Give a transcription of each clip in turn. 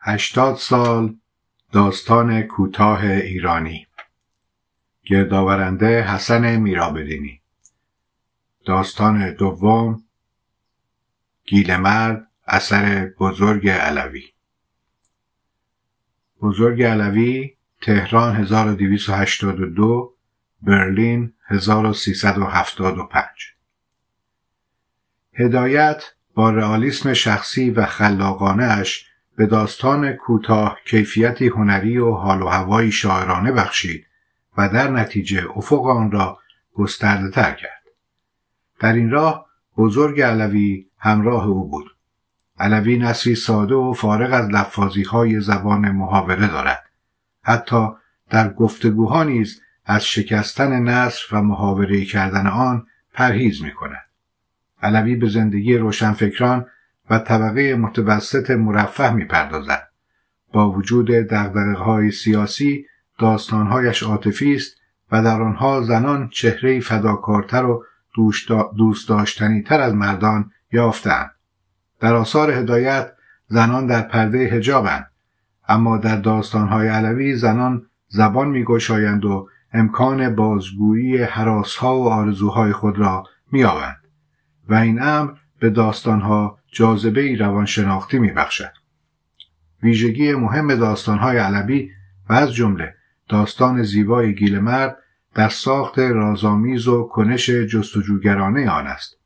هشتاد سال داستان کوتاه ایرانی گردآورنده حسن میرابدینی داستان دوم مرد اثر بزرگ علوی بزرگ علوی تهران 1282 برلین 1375 هدایت با رئالیسم شخصی و خلاقانهش به داستان کوتاه کیفیتی هنری و حال و هوایی شاعرانه بخشید و در نتیجه افق آن را گسترده تر کرد. در این راه بزرگ علوی همراه او بود. علوی نصری ساده و فارغ از لفاظی های زبان محاوره دارد. حتی در گفتگوها نیز از شکستن نصر و محاوره کردن آن پرهیز می کند. علوی به زندگی روشنفکران و طبقه متوسط مرفه پردازد با وجود های سیاسی داستانهایش عاطفی است و در آنها زنان چهره فداکارتر و دوست داشتنی تر از مردان یافتند. در آثار هدایت زنان در پرده هجابند اما در داستانهای علوی زنان زبان میگشایند و امکان بازگویی حراسها و آرزوهای خود را آوند و این امر به داستانها جاذبه ای روانشناختی می بخشد. ویژگی مهم داستانهای علبی و از جمله داستان زیبای مرد در ساخت رازآمیز و کنش جستجوگرانه آن است.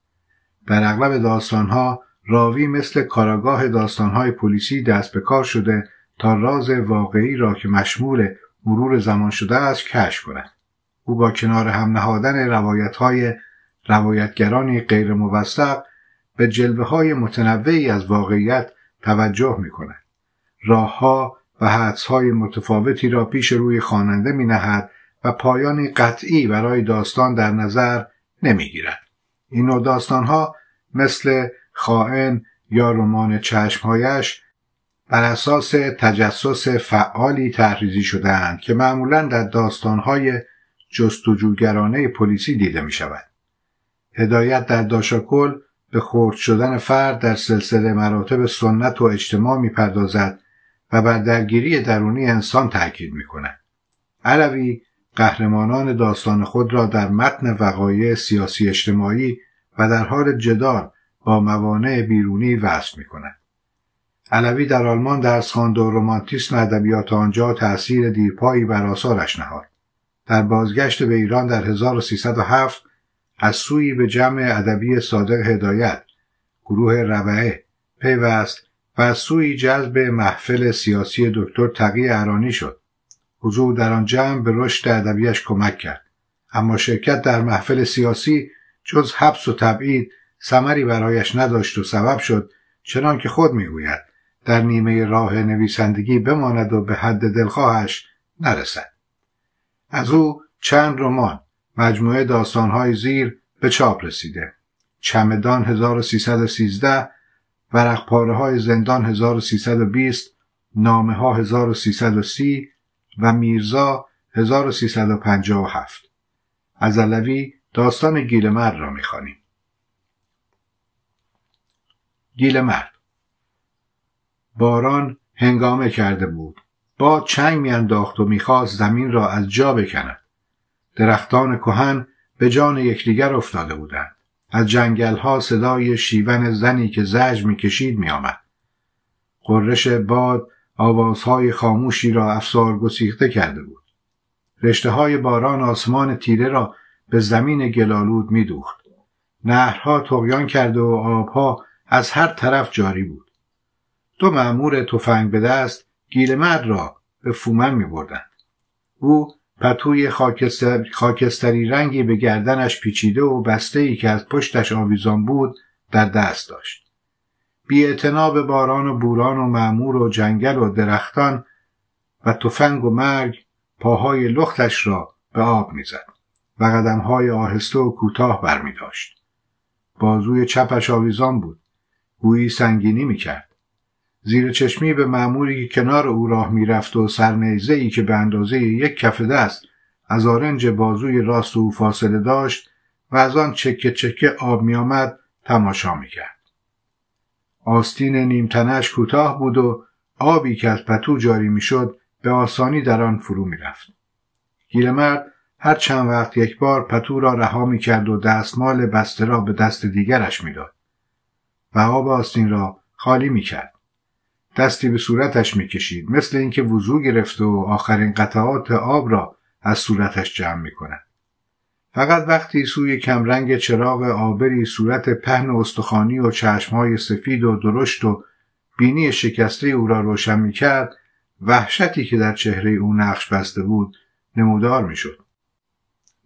در اغلب داستانها راوی مثل کاراگاه داستانهای پلیسی دست به کار شده تا راز واقعی را که مشمول مرور زمان شده است کشف کند. او با کنار هم نهادن روایتهای روایتگرانی غیر موثق به جلوه های متنوعی از واقعیت توجه می کند. راهها و های متفاوتی را پیش روی خواننده می نهد و پایانی قطعی برای داستان در نظر نمی گیرد. این نوع ها مثل خائن یا رمان چشمهایش بر اساس تجسس فعالی تحریزی شدهاند که معمولا در داستانهای جستجوگرانه پلیسی دیده می شود. هدایت در داشاکل به خرد شدن فرد در سلسله مراتب سنت و اجتماع میپردازد و بر درگیری درونی انسان تاکید میکند علوی قهرمانان داستان خود را در متن وقایع سیاسی اجتماعی و در حال جدال با موانع بیرونی وصف میکند علوی در آلمان درس خواند و رومانتیسم ادبیات آنجا تأثیر دیرپایی بر آثارش نهاد در بازگشت به ایران در 1307 از سوی به جمع ادبی صادق هدایت گروه ربعه پیوست و از سوی جذب محفل سیاسی دکتر تقی ارانی شد حضور در آن جمع به رشد ادبیش کمک کرد اما شرکت در محفل سیاسی جز حبس و تبعید ثمری برایش نداشت و سبب شد چنان که خود میگوید در نیمه راه نویسندگی بماند و به حد دلخواهش نرسد از او چند رمان مجموعه داستانهای زیر به چاپ رسیده چمدان 1313 ورقپاره های زندان 1320 نامه ها 1330 و میرزا 1357 از علوی داستان گیلمر را میخوانیم مرد باران هنگامه کرده بود با چنگ میانداخت و میخواست زمین را از جا بکند درختان کهن به جان یکدیگر افتاده بودند از جنگل ها صدای شیون زنی که زج میکشید میآمد قررش باد آوازهای خاموشی را افسار گسیخته کرده بود رشته های باران آسمان تیره را به زمین گلالود میدوخت نهرها تقیان کرده و آبها از هر طرف جاری بود دو معمور تفنگ به دست گیلمد را به فومن می بردند. او پتوی خاکستر... خاکستری رنگی به گردنش پیچیده و بسته ای که از پشتش آویزان بود در دست داشت. بی به باران و بوران و معمور و جنگل و درختان و تفنگ و مرگ پاهای لختش را به آب میزد و قدمهای آهسته و کوتاه برمی داشت. بازوی چپش آویزان بود. گویی سنگینی میکرد. زیر چشمی به معموری کنار او راه میرفت و سرنیزه ای که به اندازه یک کف دست از آرنج بازوی راست او فاصله داشت و از آن چکه چکه آب آمد تماشا کرد. آستین نیمتنش کوتاه بود و آبی که از پتو جاری می شد به آسانی در آن فرو می رفت. گیرمرد هر چند وقت یک بار پتو را رها می کرد و دستمال بسته را به دست دیگرش میداد و آب آستین را خالی می کرد. دستی به صورتش میکشید مثل اینکه وضوع گرفت و آخرین قطعات آب را از صورتش جمع میکند فقط وقتی سوی کمرنگ چراغ آبری صورت پهن استخوانی و چشمهای سفید و درشت و بینی شکسته او را روشن میکرد وحشتی که در چهره او نقش بسته بود نمودار میشد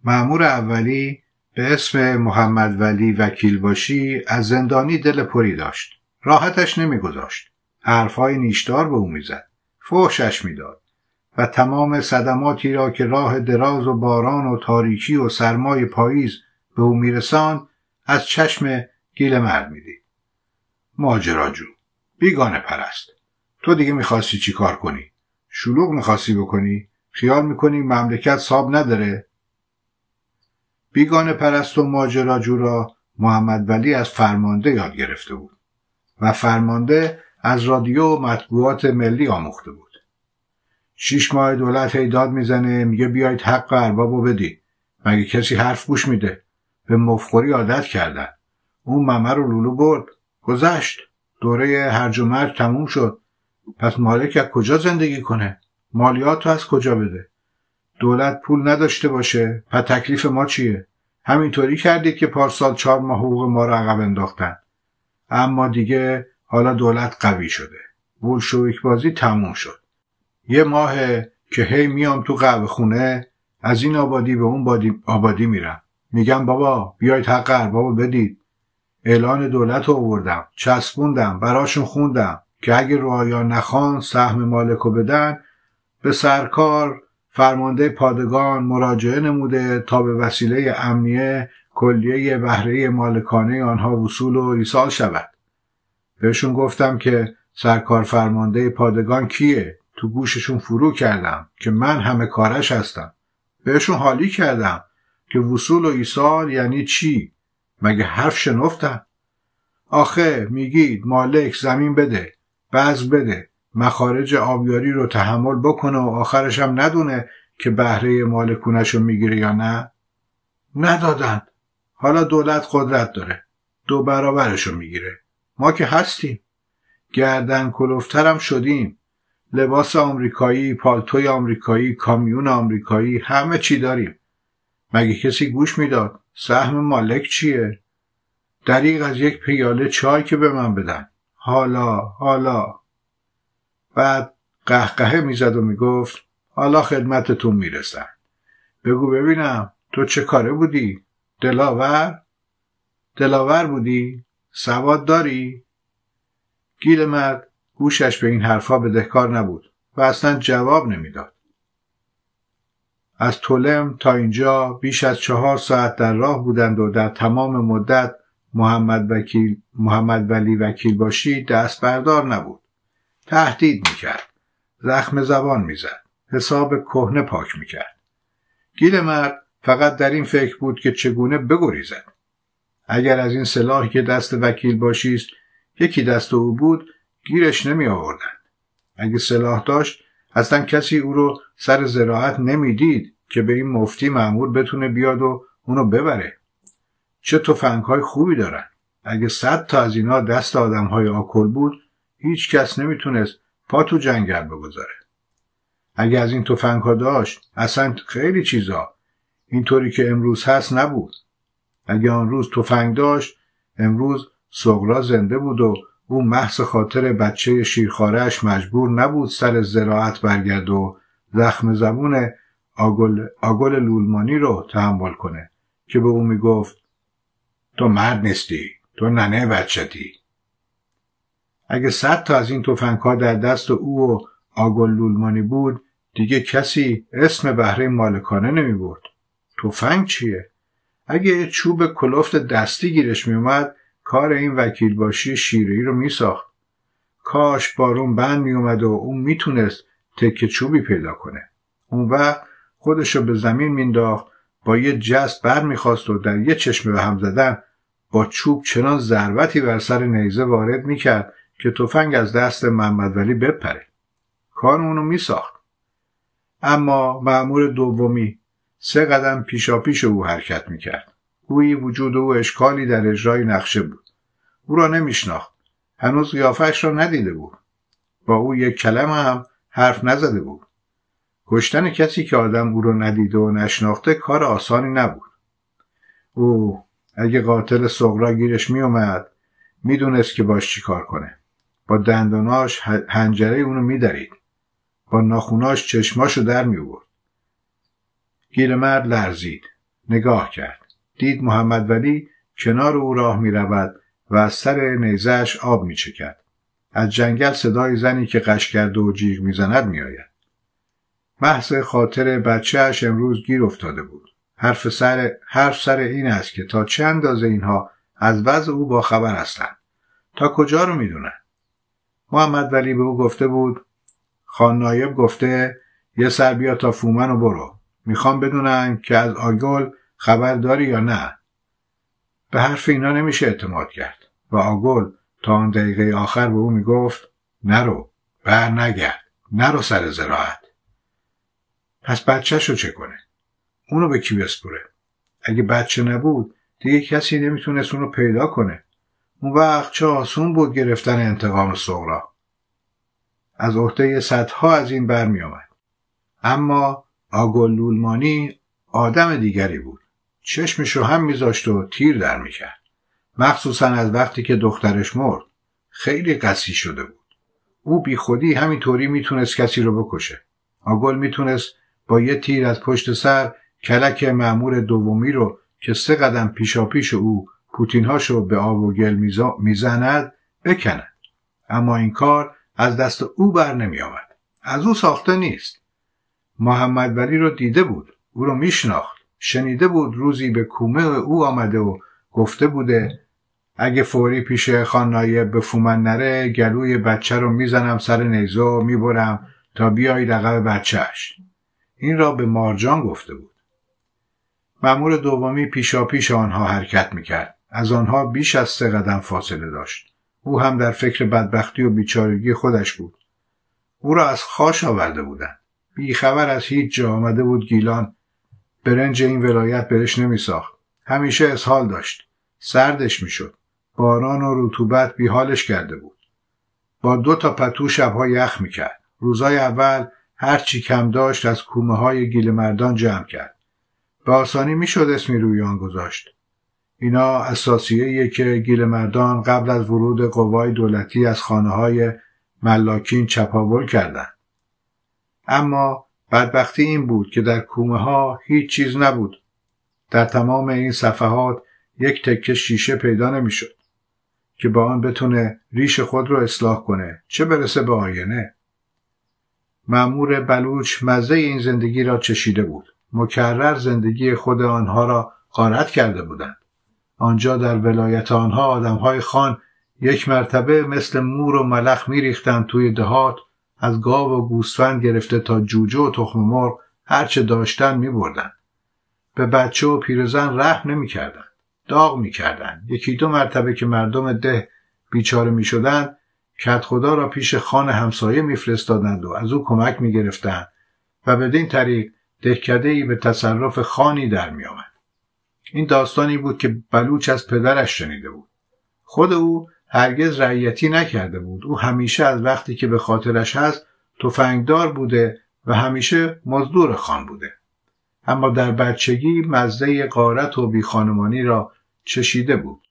معمور اولی به اسم محمد ولی وکیل باشی از زندانی دل پری داشت راحتش نمیگذاشت حرفهای نیشدار به او میزد فوشش میداد و تمام صدماتی را که راه دراز و باران و تاریکی و سرمای پاییز به او میرسان از چشم گیل مرد میدید ماجراجو بیگانه پرست تو دیگه میخواستی کار کنی شلوغ میخواستی بکنی خیال میکنی مملکت ساب نداره بیگانه پرست و ماجراجو را محمد ولی از فرمانده یاد گرفته بود و فرمانده از رادیو و مطبوعات ملی آموخته بود شیش ماه دولت هی داد میزنه میگه بیایید حق و بدی، مگه کسی حرف گوش میده به مفخوری عادت کردن اون ممر رو لولو برد گذشت دوره هرج و تموم شد پس مالک از کجا زندگی کنه مالیات رو از کجا بده دولت پول نداشته باشه پس تکلیف ما چیه همینطوری کردید که پارسال چهار ماه حقوق ما رو عقب انداختن اما دیگه حالا دولت قوی شده بولشویک بازی تموم شد یه ماه که هی میام تو قهوه خونه از این آبادی به اون آبادی میرم میگم بابا بیاید حق بابا بدید اعلان دولت رو آوردم چسبوندم براشون خوندم که اگه رعایا نخوان سهم مالکو بدن به سرکار فرمانده پادگان مراجعه نموده تا به وسیله امنیه کلیه بهره مالکانه آنها وصول و ریسال شود بهشون گفتم که سرکار فرمانده پادگان کیه تو گوششون فرو کردم که من همه کارش هستم بهشون حالی کردم که وصول و ایثار یعنی چی مگه حرف شنفتم آخه میگید مالک زمین بده بعض بده مخارج آبیاری رو تحمل بکنه و آخرش هم ندونه که بهره مالکونش رو میگیره یا نه ندادن حالا دولت قدرت داره دو برابرش رو میگیره ما که هستیم گردن کلوفترم شدیم لباس آمریکایی پالتوی آمریکایی کامیون آمریکایی همه چی داریم مگه کسی گوش میداد سهم مالک چیه دریغ از یک پیاله چای که به من بدن حالا حالا بعد قهقهه میزد و میگفت حالا خدمتتون میرسن بگو ببینم تو چه کاره بودی دلاور دلاور بودی سواد داری؟ گیل مرد گوشش به این حرفها بدهکار نبود و اصلا جواب نمیداد. از تولم تا اینجا بیش از چهار ساعت در راه بودند و در تمام مدت محمد, وکیل، محمد ولی وکیل باشی دست بردار نبود. تهدید میکرد. زخم زبان میزد. حساب کهنه پاک میکرد. گیل مرد فقط در این فکر بود که چگونه بگریزد. اگر از این سلاحی که دست وکیل باشیست یکی دست او بود گیرش نمی آوردند اگه سلاح داشت اصلا کسی او رو سر زراعت نمیدید که به این مفتی معمور بتونه بیاد و اونو ببره چه تفنگ های خوبی دارن اگه صد تا از اینا دست آدم های آکل بود هیچ کس نمیتونست پا تو جنگل بگذاره اگه از این تفنگ ها داشت اصلا خیلی چیزا اینطوری که امروز هست نبود اگه آن روز تفنگ داشت امروز سغرا زنده بود و او محض خاطر بچه شیرخارهش مجبور نبود سر زراعت برگرد و زخم زبون آگل, آگل لولمانی رو تحمل کنه که به او میگفت تو مرد نیستی تو ننه بچتی اگه صد تا از این ها در دست او و آگل لولمانی بود دیگه کسی اسم بهره مالکانه نمی برد تفنگ چیه؟ اگه یه چوب کلفت دستی گیرش میومد کار این وکیل باشی شیری رو میساخت کاش بارون بند میومد و اون میتونست تکه چوبی پیدا کنه اون وقت خودش رو به زمین مینداخت با یه جست بر میخواست و در یه چشمه به هم زدن با چوب چنان ضربتی بر سر نیزه وارد میکرد که تفنگ از دست محمد ولی بپره کار اونو میساخت اما معمور دومی سه قدم پیشاپیش او حرکت میکرد گویی وجود او اشکالی در اجرای نقشه بود او را نمیشناخت هنوز قیافش را ندیده بود با او یک کلمه هم حرف نزده بود کشتن کسی که آدم او را ندیده و نشناخته کار آسانی نبود او اگه قاتل سغرا گیرش میومد میدونست که باش چیکار کنه با دندوناش هنجره اونو میدارید با ناخوناش چشماشو در میورد مرد لرزید نگاه کرد دید محمد ولی کنار او راه می رود و از سر نیزش آب می چکد. از جنگل صدای زنی که قش کرده و جیغ می میآید محض خاطر بچهش امروز گیر افتاده بود حرف سر, حرف سر این است که تا چند اندازه اینها از وضع او با خبر هستند تا کجا رو میدوند؟ محمد ولی به او گفته بود خان نایب گفته یه سر بیا تا فومن و برو میخوام بدونن که از آگل خبر داری یا نه به حرف اینا نمیشه اعتماد کرد و آگل تا آن دقیقه آخر به او میگفت نرو بر نگرد نرو سر زراعت پس بچه شو چه کنه اونو به کی بسپره اگه بچه نبود دیگه کسی نمیتونست اونو پیدا کنه اون وقت چه آسون بود گرفتن انتقام سغرا از عهده صدها از این برمی اما آگل لولمانی آدم دیگری بود چشمشو هم میذاشت و تیر در میکرد مخصوصا از وقتی که دخترش مرد خیلی قصی شده بود او بی خودی همینطوری میتونست کسی رو بکشه آگل میتونست با یه تیر از پشت سر کلک معمور دومی رو که سه قدم پیشاپیش او پوتینهاشو به آب و گل میزند بکند اما این کار از دست او بر نمی آمد. از او ساخته نیست محمد ولی رو دیده بود او رو میشناخت شنیده بود روزی به کومه او آمده و گفته بوده اگه فوری پیش خان نایب به فومن نره گلوی بچه رو میزنم سر نیزو میبرم تا بیای رقب بچهش این را به مارجان گفته بود مأمور دومی پیشاپیش آنها حرکت میکرد از آنها بیش از سه قدم فاصله داشت او هم در فکر بدبختی و بیچارگی خودش بود او را از خاش آورده بودند خبر از هیچ جا آمده بود گیلان برنج این ولایت برش نمیساخت همیشه اسهال داشت سردش میشد باران و رطوبت بیحالش کرده بود با دو تا پتو شبها یخ میکرد روزای اول هر چی کم داشت از کومه های گیل مردان جمع کرد به آسانی میشد اسمی روی آن گذاشت اینا اساسیه که گیل مردان قبل از ورود قوای دولتی از خانه های ملاکین چپاول کردند. اما بدبختی این بود که در کومه ها هیچ چیز نبود در تمام این صفحات یک تکه شیشه پیدا نمیشد که با آن بتونه ریش خود را اصلاح کنه چه برسه به آینه معمور بلوچ مزه این زندگی را چشیده بود مکرر زندگی خود آنها را قارت کرده بودند آنجا در ولایت آنها آدمهای خان یک مرتبه مثل مور و ملخ میریختند توی دهات از گاو و گوسفند گرفته تا جوجه و تخم مرغ هرچه داشتن بردن به بچه و پیرزن رحم نمیکردند داغ کردن یکی دو مرتبه که مردم ده بیچاره میشدند کت خدا را پیش خان همسایه میفرستادند و از او کمک گرفتن و بدین طریق دهکده ای به تصرف خانی در می آمد. این داستانی بود که بلوچ از پدرش شنیده بود خود او هرگز رعیتی نکرده بود او همیشه از وقتی که به خاطرش هست تفنگدار بوده و همیشه مزدور خان بوده اما در بچگی مزه قارت و بیخانمانی را چشیده بود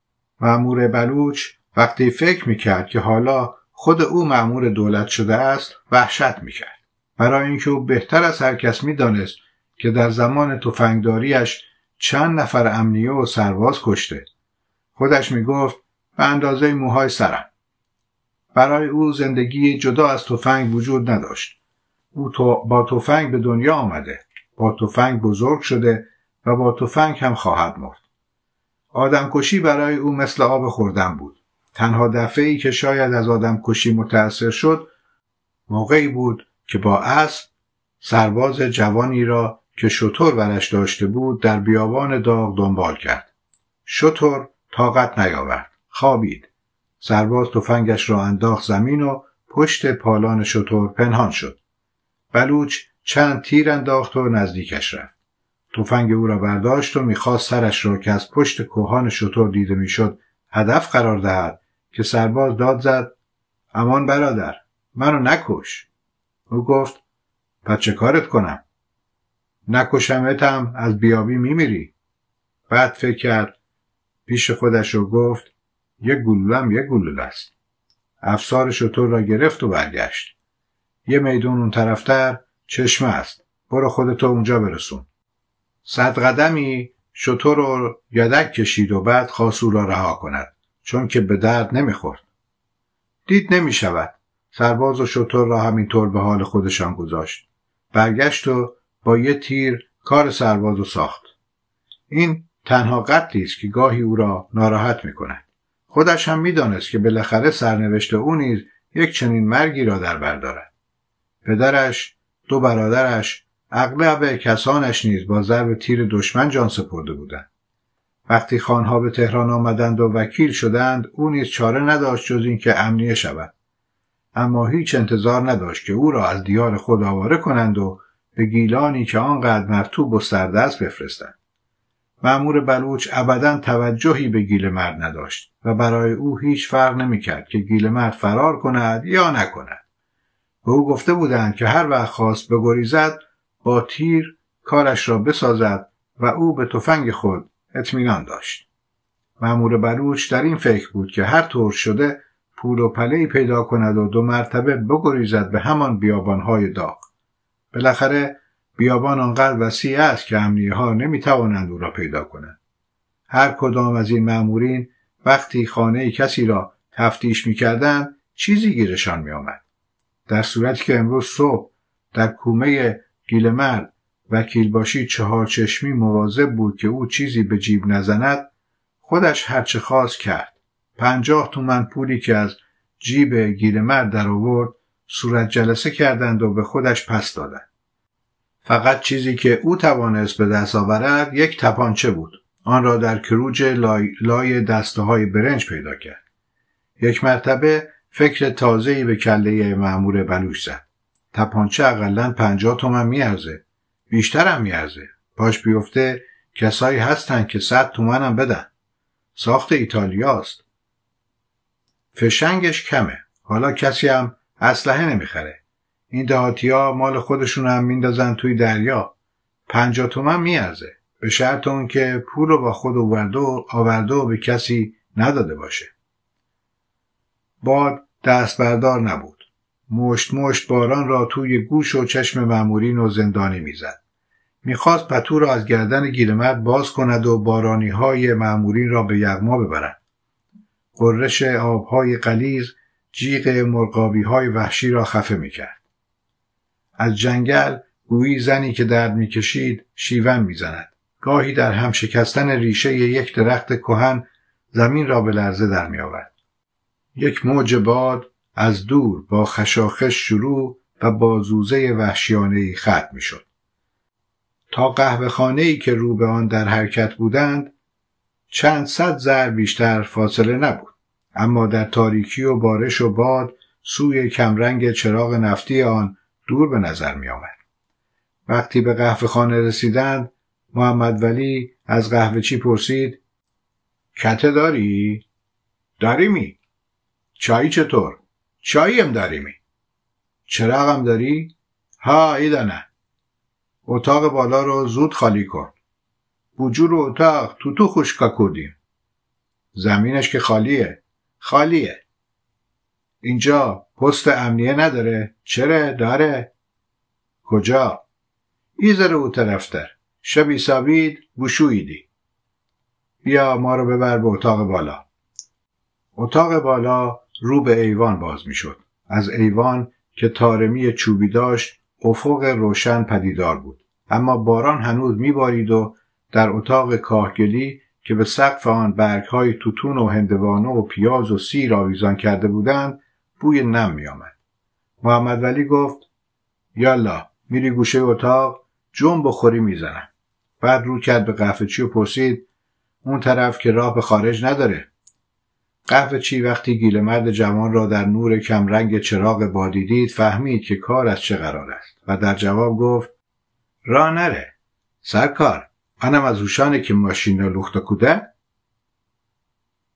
معمور بلوچ وقتی فکر میکرد که حالا خود او معمور دولت شده است وحشت میکرد برای اینکه او بهتر از هر کس میدانست که در زمان تفنگداریش چند نفر امنیه و سرباز کشته خودش میگفت به اندازه موهای سرم برای او زندگی جدا از تفنگ وجود نداشت او با تفنگ به دنیا آمده با تفنگ بزرگ شده و با تفنگ هم خواهد مرد آدمکشی برای او مثل آب خوردن بود تنها دفعه ای که شاید از آدم کشی متأثر شد موقعی بود که با اسب سرباز جوانی را که شطور ورش داشته بود در بیابان داغ دنبال کرد شطور طاقت نیاورد خوابید سرباز تفنگش را انداخت زمین و پشت پالان شطور پنهان شد بلوچ چند تیر انداخت و نزدیکش رفت تفنگ او را برداشت و میخواست سرش را که از پشت کوهان شطور دیده میشد هدف قرار دهد که سرباز داد زد امان برادر منو نکش او گفت پس چه کارت کنم نکشمتم از بیابی میمیری بعد فکر کرد پیش خودش رو گفت یک هم یک گلوله است افسار شطور را گرفت و برگشت یه میدون اون طرفتر چشمه است برو خودتو اونجا برسون صد قدمی شطور رو یدک کشید و بعد خواست او را رها کند چون که به درد نمیخورد دید نمی شود سرباز و شطور را همینطور به حال خودشان گذاشت برگشت و با یه تیر کار سرباز و ساخت این تنها قتلی است که گاهی او را ناراحت می کند خودش هم میدانست که بالاخره سرنوشت او نیز یک چنین مرگی را در بر دارد پدرش دو برادرش اغلب کسانش نیز با ضرب تیر دشمن جان سپرده بودند وقتی خانها به تهران آمدند و وکیل شدند او نیز چاره نداشت جز اینکه امنیه شود اما هیچ انتظار نداشت که او را از دیار خود آواره کنند و به گیلانی که آنقدر مرتوب و سردست بفرستند معمور بلوچ ابدا توجهی به مرد نداشت و برای او هیچ فرق نمیکرد که مرد فرار کند یا نکند به او گفته بودند که هر وقت خواست بگریزد با تیر کارش را بسازد و او به تفنگ خود اطمینان داشت معمور بلوچ در این فکر بود که هر طور شده پول و پلهی پیدا کند و دو مرتبه بگریزد به همان بیابانهای داغ بالاخره بیابان آنقدر وسیع است که امنیه ها نمی توانند او را پیدا کنند. هر کدام از این مأمورین وقتی خانه کسی را تفتیش می کردن چیزی گیرشان می آمد. در صورتی که امروز صبح در کومه گیلمر وکیل باشی چهار چشمی مواظب بود که او چیزی به جیب نزند خودش هرچه خواست کرد. پنجاه تومن پولی که از جیب گیلمر در آورد صورت جلسه کردند و به خودش پس دادند. فقط چیزی که او توانست به دست آورد یک تپانچه بود آن را در کروج لای, لای دسته های برنج پیدا کرد یک مرتبه فکر تازه‌ای به کله مأمور بلوش زد تپانچه اقلا پنجاه تومن میارزه بیشترم هم میارزه پاش بیفته کسایی هستن که صد تومن بدن ساخت ایتالیاست فشنگش کمه حالا کسی هم اسلحه نمیخره این ها مال خودشون هم میندازن توی دریا پنجاه تومن میارزه به شرط اون که پول رو با خود آورده و آورده و به کسی نداده باشه باد دست بردار نبود مشت مشت باران را توی گوش و چشم مامورین و زندانی میزد میخواست پتو را از گردن گیرمت باز کند و بارانی های معمورین را به یغما ببرد قررش آبهای قلیز جیغ مرقابی های وحشی را خفه میکرد از جنگل گویی زنی که درد میکشید شیون میزند گاهی در هم شکستن ریشه یک درخت کهن زمین را به لرزه در میآورد یک موج باد از دور با خشاخش شروع و با زوزه وحشیانه ای ختم میشد تا قهوه خانه ای که رو به آن در حرکت بودند چند صد زر بیشتر فاصله نبود اما در تاریکی و بارش و باد سوی کمرنگ چراغ نفتی آن دور به نظر می آمد. وقتی به قهوه خانه رسیدند محمد ولی از قهوه چی پرسید کته داری؟ داریمی چای چطور؟ چاییم داریمی چراغم داری؟ ها ایده نه اتاق بالا رو زود خالی کن بجور اتاق تو تو خوشکا کردیم زمینش که خالیه خالیه اینجا پست امنیه نداره؟ چرا داره؟ کجا؟ ایزر او طرفتر شبی سابید بوشویدی بیا ما رو ببر به اتاق بالا اتاق بالا رو به ایوان باز میشد از ایوان که تارمی چوبی داشت افق روشن پدیدار بود اما باران هنوز میبارید و در اتاق کاهگلی که به سقف آن برگهای توتون و هندوانه و پیاز و سیر آویزان کرده بودند بوی نم آمد محمد ولی گفت یالا میری گوشه اتاق جون بخوری میزنم بعد رو کرد به قهوه چی و پرسید اون طرف که راه به خارج نداره قهوه چی وقتی گیل مرد جوان را در نور کمرنگ چراغ بادی دید فهمید که کار از چه قرار است و در جواب گفت راه نره سرکار منم از هوشانه که ماشین را لخت کوده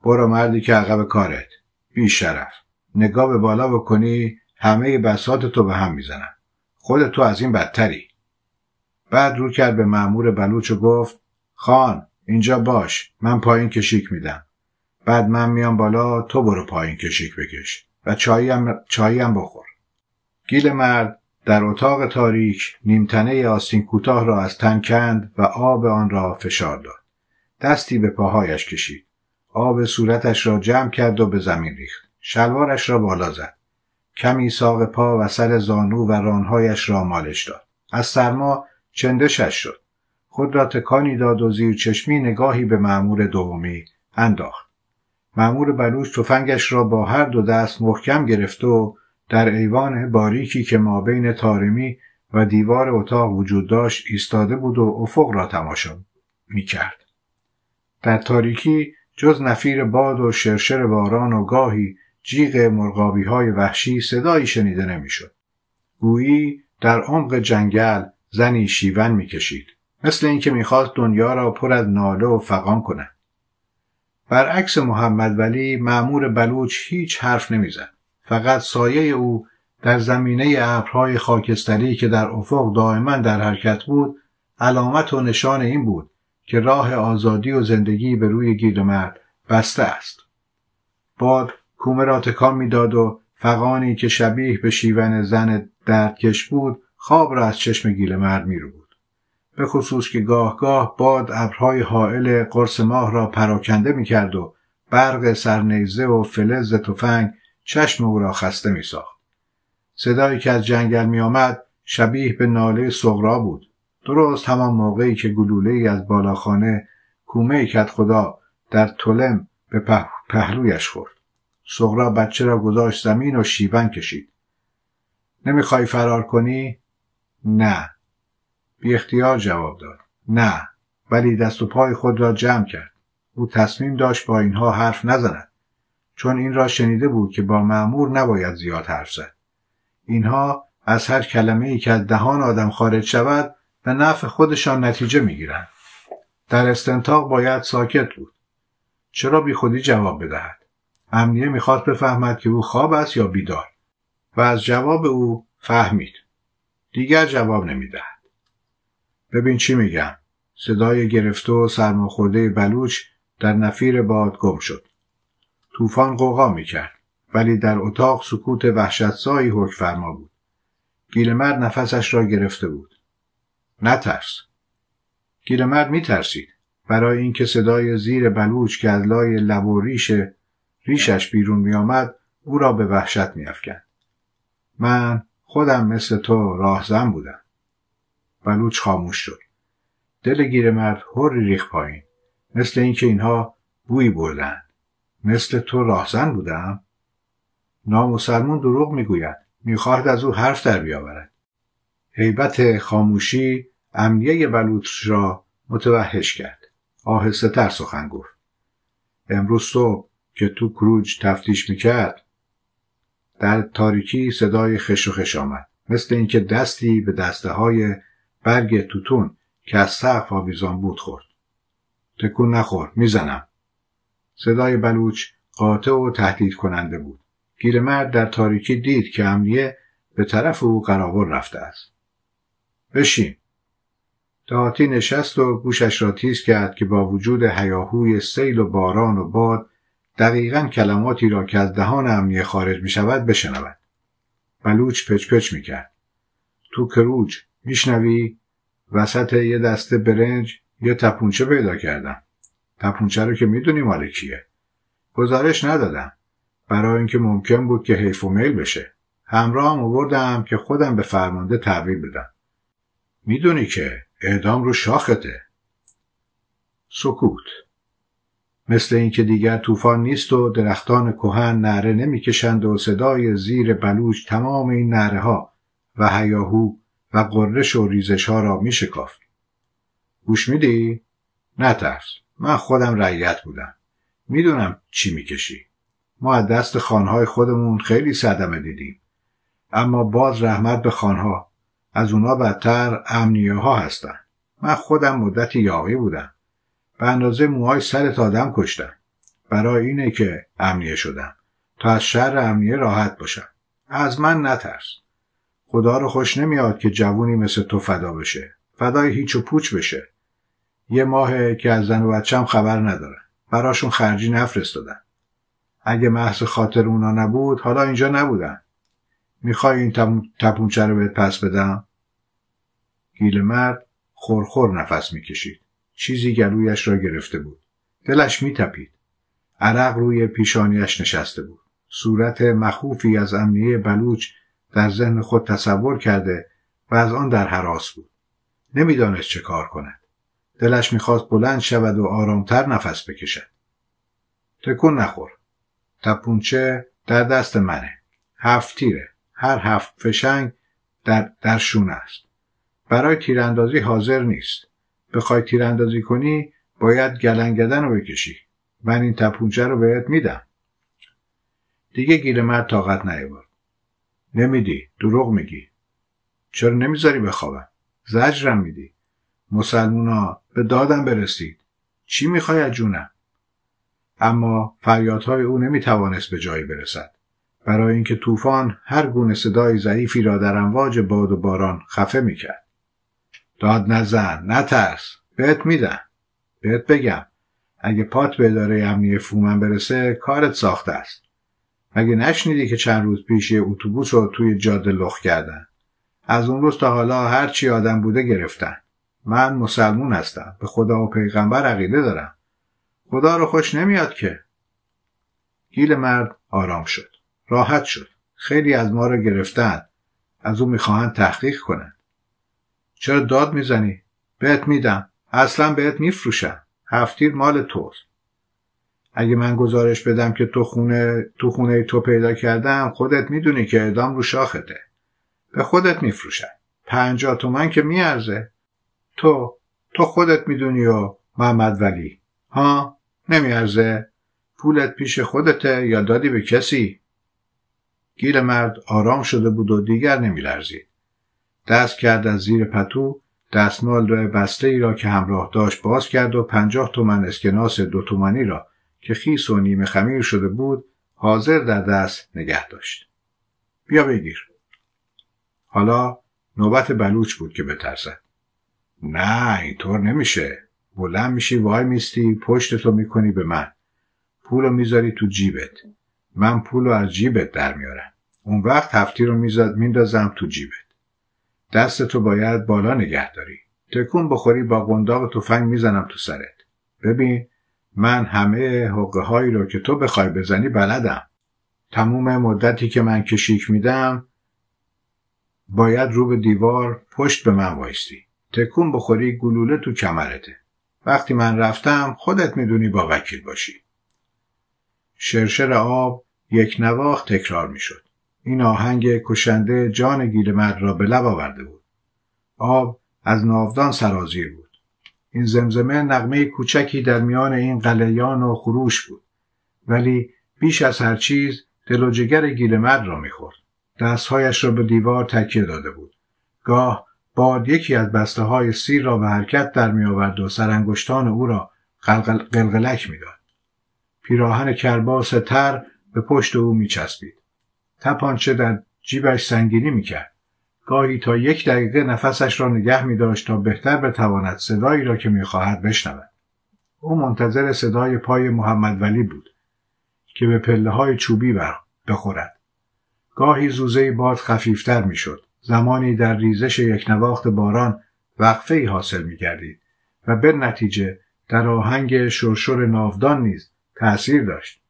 برو مردی که عقب کارت بی شرف نگاه به بالا بکنی همه بسات تو به هم میزنن خود تو از این بدتری بعد رو کرد به معمور بلوچ و گفت خان اینجا باش من پایین کشیک میدم بعد من میام بالا تو برو پایین کشیک بکش و چاییم چایی بخور گیل مرد در اتاق تاریک نیمتنه آستین کوتاه را از تن کند و آب آن را فشار داد دستی به پاهایش کشید آب صورتش را جمع کرد و به زمین ریخت شلوارش را بالا زد کمی ساق پا و سر زانو و رانهایش را مالش داد از سرما چندشش شد خود را تکانی داد و زیر چشمی نگاهی به معمور دومی انداخت معمور بلوش تفنگش را با هر دو دست محکم گرفت و در ایوان باریکی که ما بین تارمی و دیوار اتاق وجود داشت ایستاده بود و افق را تماشا میکرد در تاریکی جز نفیر باد و شرشر باران و گاهی جیغ مرغابی های وحشی صدایی شنیده نمیشد. گویی در عمق جنگل زنی شیون میکشید مثل اینکه میخواست دنیا را پر از ناله و فقان کند برعکس محمد ولی معمور بلوچ هیچ حرف نمیزد فقط سایه او در زمینه ابرهای خاکستری که در افق دائما در حرکت بود علامت و نشان این بود که راه آزادی و زندگی به روی مرد بسته است باد کومه را تکان میداد و فقانی که شبیه به شیون زن دردکش بود خواب را از چشم گیل مرد می بود. به خصوص که گاه گاه باد ابرهای حائل قرص ماه را پراکنده می کرد و برق سرنیزه و فلز تفنگ چشم او را خسته می ساخت. صدایی که از جنگل می آمد شبیه به ناله سغرا بود. درست همان موقعی که گلوله ای از بالاخانه کومه کت خدا در طلم به پهلویش خورد. سغرا بچه را گذاشت زمین و شیون کشید نمیخوای فرار کنی؟ نه بی اختیار جواب داد نه ولی دست و پای خود را جمع کرد او تصمیم داشت با اینها حرف نزند چون این را شنیده بود که با معمور نباید زیاد حرف زد اینها از هر کلمه ای که از دهان آدم خارج شود به نفع خودشان نتیجه میگیرند در استنتاق باید ساکت بود چرا بی خودی جواب بدهد امنیه میخواست بفهمد که او خواب است یا بیدار و از جواب او فهمید دیگر جواب نمیدهد ببین چی میگم صدای گرفته و سرماخورده بلوچ در نفیر باد گم شد طوفان قوقا میکرد ولی در اتاق سکوت وحشتسایی حکم فرما بود گیلمرد نفسش را گرفته بود نترس گیلمرد میترسید برای اینکه صدای زیر بلوچ که از لای لب و ریشش بیرون می آمد او را به وحشت می میافکند من خودم مثل تو راهزن بودم بلوچ خاموش شد دل گیر مرد هر ریخ پایین مثل اینکه اینها بوی بردن مثل تو راهزن بودم نامسلمون دروغ می میگوید میخواهد از او حرف در بیاورد حیبت خاموشی امنیه بلوچ را متوحش کرد آهسته تر سخن گفت امروز صبح که تو کروج تفتیش میکرد در تاریکی صدای خش و خش آمد مثل اینکه دستی به دسته های برگ توتون که از سقف آویزان بود خورد تکون نخور میزنم صدای بلوچ قاطع و تهدید کننده بود مرد در تاریکی دید که امنیه به طرف او قراول رفته است بشین دهاتی نشست و گوشش را تیز کرد که با وجود حیاهوی سیل و باران و باد دقیقا کلماتی را که از دهان امنیه خارج می شود بشنود بلوچ پچ پچ می کرد تو کروج میشنوی وسط یه دسته برنج یه تپونچه پیدا کردم تپونچه رو که میدونی مال کیه گزارش ندادم برای اینکه ممکن بود که حیف و میل بشه همراه هم آوردم که خودم به فرمانده تحویل بدم میدونی که اعدام رو شاخته سکوت مثل اینکه دیگر طوفان نیست و درختان کهن نره نمیکشند و صدای زیر بلوچ تمام این نره ها و هیاهو و قررش و ریزش ها را میشکافت گوش میدی نترس من خودم رعیت بودم میدونم چی میکشی ما از دست خانهای خودمون خیلی صدمه دیدیم اما باز رحمت به خانها از اونا بدتر امنیه ها هستن من خودم مدتی یاقی بودم به اندازه موهای سرت آدم کشتن برای اینه که امنیه شدم تا از شر امنیه راحت باشم از من نترس خدا رو خوش نمیاد که جوونی مثل تو فدا بشه فدای هیچ و پوچ بشه یه ماهه که از زن و بچم خبر نداره. براشون خرجی نفرستادن اگه محض خاطر اونا نبود حالا اینجا نبودن میخوای این تپونچه رو بهت پس بدم گیل مرد خورخور نفس میکشید چیزی گلویش را گرفته بود دلش میتپید عرق روی پیشانیش نشسته بود صورت مخوفی از امنیه بلوچ در ذهن خود تصور کرده و از آن در حراس بود نمیدانست چه کار کند دلش میخواست بلند شود و آرامتر نفس بکشد تکون نخور تپونچه در دست منه هفت تیره هر هفت فشنگ در, در شونه است برای تیراندازی حاضر نیست بخوای تیراندازی کنی باید گلنگدن رو بکشی من این تپونچه رو بهت میدم دیگه مرد طاقت نیاورد نمیدی دروغ میگی چرا نمیذاری بخوابم زجرم میدی مسلمونا به دادم برسید چی میخوای از جونم اما فریادهای او نمیتوانست به جایی برسد برای اینکه طوفان هر گونه صدای ضعیفی را در امواج باد و باران خفه میکرد داد نزن نترس بهت میدن بهت بگم اگه پات به اداره امنیه فومن برسه کارت ساخته است مگه نشنیدی که چند روز پیش یه اتوبوس رو توی جاده لخ کردن از اون روز تا حالا هر چی آدم بوده گرفتن من مسلمون هستم به خدا و پیغمبر عقیده دارم خدا رو خوش نمیاد که گیل مرد آرام شد راحت شد خیلی از ما رو گرفتن از اون میخواهند تحقیق کنن چرا داد میزنی بهت میدم اصلا بهت میفروشم هفتیر مال توست اگه من گزارش بدم که تو خونه تو خونه تو پیدا کردم خودت میدونی که اعدام رو شاخته به خودت میفروشم پنجاه تومن که میارزه تو تو خودت میدونی و محمد ولی ها نمیارزه پولت پیش خودته یا دادی به کسی گیر مرد آرام شده بود و دیگر نمیلرزید دست کرد از زیر پتو دستمال دو بسته ای را که همراه داشت باز کرد و پنجاه تومن اسکناس دو تومنی را که خیس و نیمه خمیر شده بود حاضر در دست نگه داشت بیا بگیر حالا نوبت بلوچ بود که بترسد نه اینطور نمیشه بلند میشی وای میستی پشتتو میکنی به من پولو میذاری تو جیبت من پولو از جیبت در میارم اون وقت هفتی رو میندازم تو جیبت دست تو باید بالا نگه داری تکون بخوری با قنداق تفنگ میزنم تو سرت ببین من همه حقه هایی رو که تو بخوای بزنی بلدم تموم مدتی که من کشیک میدم باید رو به دیوار پشت به من وایستی تکون بخوری گلوله تو کمرته وقتی من رفتم خودت میدونی با وکیل باشی شرشر آب یک نواخت تکرار میشد این آهنگ کشنده جان مرد را به لب آورده بود آب از ناودان سرازیر بود این زمزمه نقمه کوچکی در میان این قلیان و خروش بود ولی بیش از هر چیز دل و جگر مرد را میخورد دستهایش را به دیوار تکیه داده بود گاه باد یکی از بسته های سیر را به حرکت در می آورد و سرانگشتان او را قلقلک می میداد پیراهن کرباس تر به پشت او می چسبید. تپانچه در جیبش سنگینی میکرد گاهی تا یک دقیقه نفسش را نگه میداشت تا بهتر بتواند صدایی را که میخواهد بشنود او منتظر صدای پای محمد ولی بود که به پله های چوبی بخورد گاهی زوزه باد خفیفتر میشد زمانی در ریزش نواخت باران وقفه ای حاصل میگردید و به نتیجه در آهنگ شرشر ناودان نیز تأثیر داشت